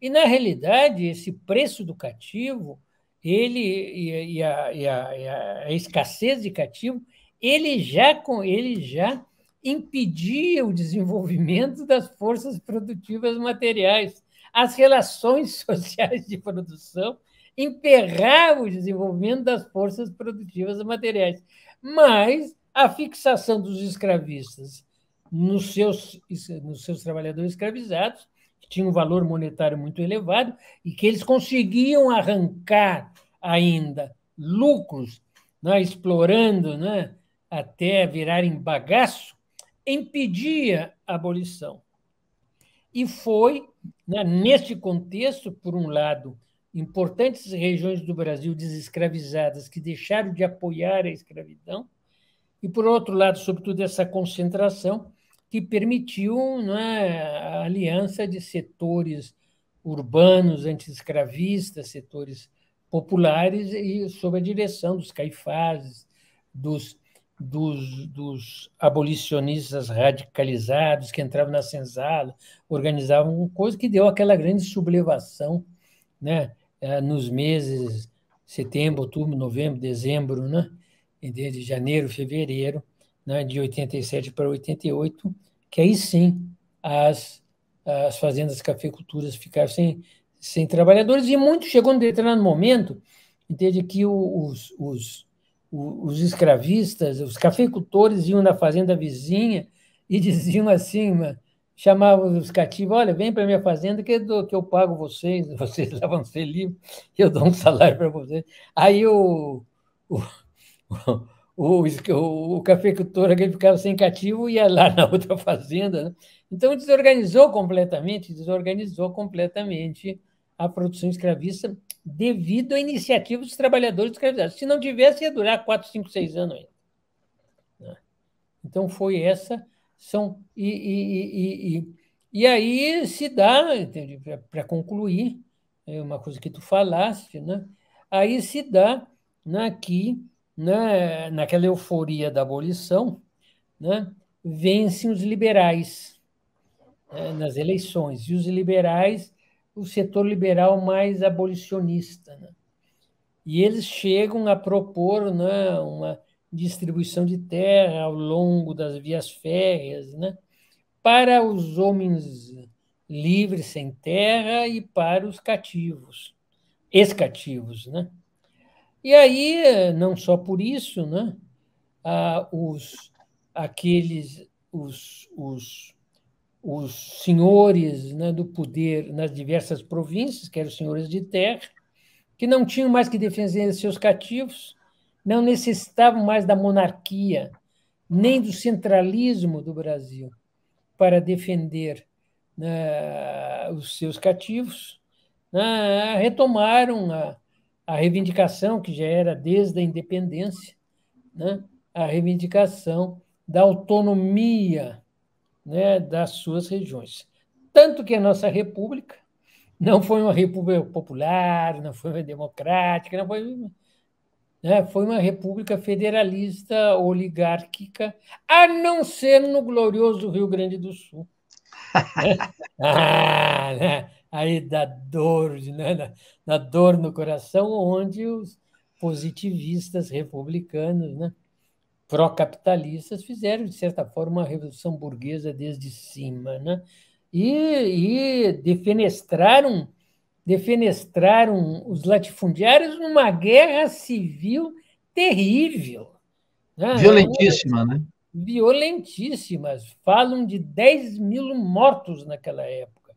E, na realidade, esse preço educativo ele, e, e, a, e, a, e a, escassez de cativo, ele já, ele já impedia o desenvolvimento das forças produtivas materiais. As relações sociais de produção emperrar o desenvolvimento das forças produtivas materiais. Mas a fixação dos escravistas nos seus, nos seus trabalhadores escravizados, que tinham um valor monetário muito elevado e que eles conseguiam arrancar ainda lucros, né, explorando né, até virarem bagaço, impedia a abolição. E foi, né, neste contexto, por um lado, importantes regiões do Brasil desescravizadas que deixaram de apoiar a escravidão, e, por outro lado, sobretudo, essa concentração que permitiu é, a aliança de setores urbanos anti-escravistas, setores populares, e sob a direção dos caifazes, dos, dos, dos abolicionistas radicalizados que entravam na senzala, organizavam coisa que deu aquela grande sublevação né, é, nos meses setembro, outubro, novembro, dezembro, né? Desde janeiro, fevereiro, né? de 87 para 88, que aí sim as, as fazendas cafeiculturas ficaram sem, sem trabalhadores e muito chegou no determinado momento, entende que os, os, os escravistas, os cafeicultores iam na fazenda vizinha e diziam assim, né? chamava os cativos, olha, vem para minha fazenda que eu, que eu pago vocês, vocês levam ser livres, eu dou um salário para vocês. Aí o, o, o, o, o cafeicultor aquele ficava sem cativo ia lá na outra fazenda. Né? Então desorganizou completamente, desorganizou completamente a produção escravista devido à iniciativa dos trabalhadores escravizados. Se não tivesse, ia durar 4, 5, 6 anos ainda. Né? Então foi essa são, e, e, e, e, aí se dá, para concluir, é uma coisa que tu falaste, né? aí se dá naqui, né, né naquela euforia da abolição, né? vencem os liberais né? nas eleições, e os liberais, o setor liberal mais abolicionista. Né? E eles chegam a propor né, uma distribuição de terra ao longo das vias férreas, né? para os homens livres sem terra e para os cativos, ex-cativos. Né? E aí, não só por isso, né? Ah, os, aqueles, os, os, os senhores né, do poder nas diversas províncias, que eram os senhores de terra, que não tinham mais que defender seus cativos, não necessitavam mais da monarquia, nem do centralismo do Brasil para defender né, os seus cativos, né, retomaram a, a, reivindicação, que já era desde a independência, né, a reivindicação da autonomia né, das suas regiões. Tanto que a nossa república não foi uma república popular, não foi uma democrática, não foi né? Foi uma república federalista oligárquica, a não ser no glorioso Rio Grande do Sul. ah, né? Aí dá dor, né? dor no coração, onde os positivistas republicanos, né? pró-capitalistas fizeram, de certa forma, uma revolução burguesa desde cima, né? E, e defenestraram defenestraram os latifundiários numa guerra civil terrível. Né? Violentíssima, né? Violentíssimas. Falam de 10 mil mortos naquela época,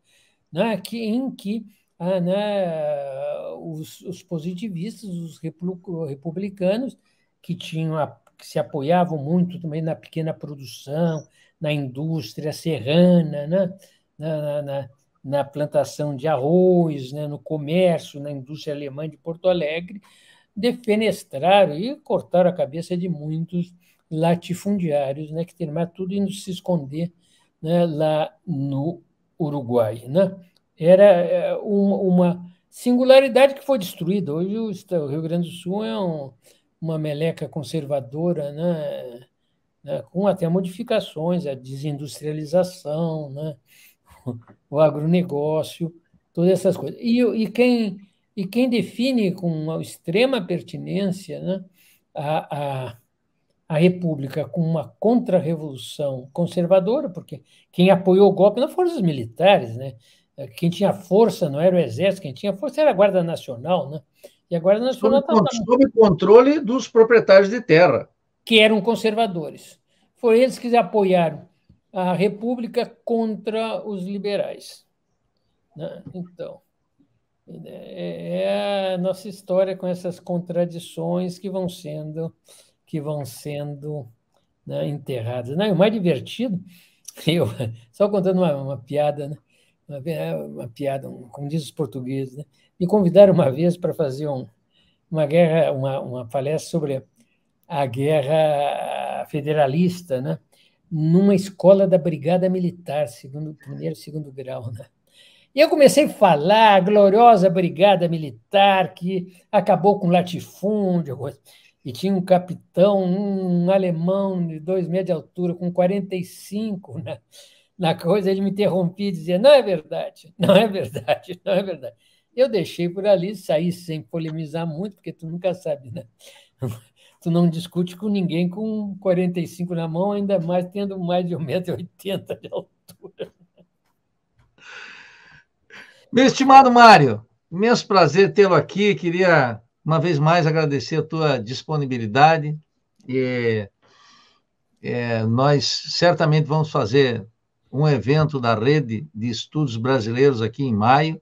né? que, em que ah, né, os, os, positivistas, os republicanos, que tinham a, que se apoiavam muito também na pequena produção, na indústria serrana, né? na, na, na na plantação de arroz, né, no comércio, na indústria alemã de Porto Alegre, defenestraram e cortaram a cabeça de muitos latifundiários, né, que terminaram tudo indo se esconder né, lá no Uruguai. Né? Era é, uma, singularidade que foi destruída. Hoje o Rio Grande do Sul é um, uma meleca conservadora, né, né, com até modificações, a desindustrialização, né, o agronegócio, todas essas coisas. E, e, quem, e quem define com uma extrema pertinência né, a, a, a República com uma contra-revolução conservadora, porque quem apoiou o golpe não foram os militares, né? É, quem tinha força não era o exército, quem tinha força era a Guarda Nacional, né? E a Guarda Nacional estava. Sob controle dos proprietários de terra. Que eram conservadores. Foram eles que apoiaram a República contra os liberais. Né? Então, é, é a nossa história com essas contradições que vão sendo que vão sendo né, enterradas. né? o mais divertido, eu só contando uma, uma piada, né? uma, é uma, piada, um, como diz os portugueses, né? me convidaram uma vez para fazer um, uma guerra, uma, uma palestra sobre a guerra federalista, né? numa escola da Brigada Militar, segundo, primeiro, segundo grau, né? E eu comecei a falar, gloriosa Brigada Militar, que acabou com latifúndio, e tinha um capitão, um alemão de dois metros de altura, com 45 na, né? na coisa, ele me interrompia e dizia: não é verdade, não é verdade, não é verdade. Eu deixei por ali, saí sem polemizar muito, porque tu nunca sabe, né? tu não discute com ninguém com 45 na mão, ainda mais tendo mais de 1,80m de altura. Meu estimado Mário, imenso prazer tê-lo aqui. Queria, uma vez mais, agradecer a tua disponibilidade. E, é, nós certamente vamos fazer um evento da Rede de Estudos Brasileiros aqui em maio.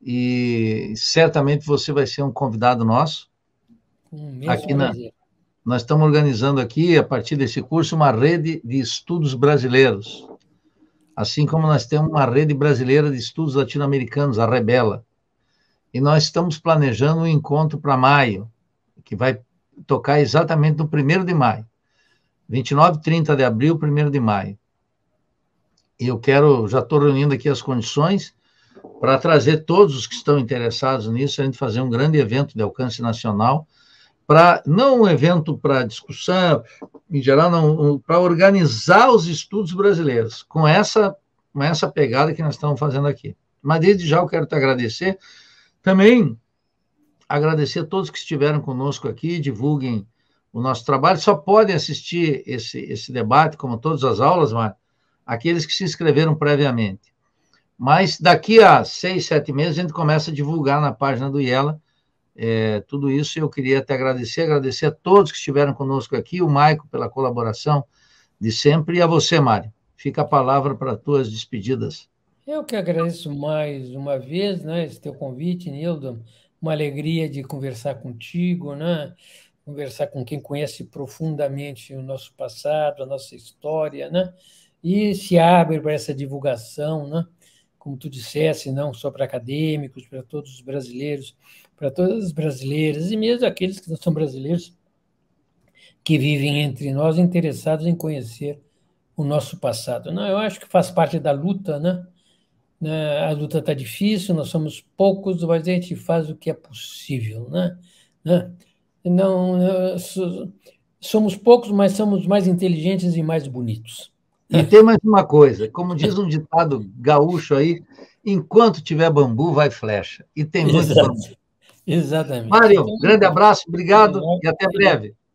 E certamente você vai ser um convidado nosso. Um aqui na, nós estamos organizando aqui, a partir desse curso, uma rede de estudos brasileiros. Assim como nós temos uma rede brasileira de estudos latino-americanos, a Rebela. E nós estamos planejando um encontro para maio, que vai tocar exatamente no 1 de maio. 29, 30 de abril, 1 de maio. E eu quero, já estou reunindo aqui as condições para trazer todos os que estão interessados nisso, a gente fazer um grande evento de alcance nacional para não um evento para discussão, em geral, não, para organizar os estudos brasileiros com essa, com essa pegada que nós estamos fazendo aqui. Mas desde já eu quero te agradecer. Também agradecer a todos que estiveram conosco aqui, divulguem o nosso trabalho. Só podem assistir esse, esse debate, como todas as aulas, mas aqueles que se inscreveram previamente. Mas daqui a seis, sete meses, a gente começa a divulgar na página do IELA é, tudo isso eu queria te agradecer, agradecer a todos que estiveram conosco aqui, o Maico pela colaboração de sempre e a você, Mário. Fica a palavra para tuas despedidas. Eu que agradeço mais uma vez né, esse teu convite, Nildo. Uma alegria de conversar contigo, né? conversar com quem conhece profundamente o nosso passado, a nossa história, né? e se abre para essa divulgação, né? como tu dissesse, não só para acadêmicos, para todos os brasileiros, para todas as brasileiras e mesmo aqueles que não são brasileiros que vivem entre nós interessados em conhecer o nosso passado. Não, eu acho que faz parte da luta, né? né a luta está difícil, nós somos poucos, mas a gente faz o que é possível, né? né? Não, somos poucos, mas somos mais inteligentes e mais bonitos. E né? tem mais uma coisa, como diz um ditado gaúcho aí, enquanto tiver bambu, vai flecha. E tem muito Exato. bambu. Exatamente. Mário, então, grande então, abraço, obrigado e até breve.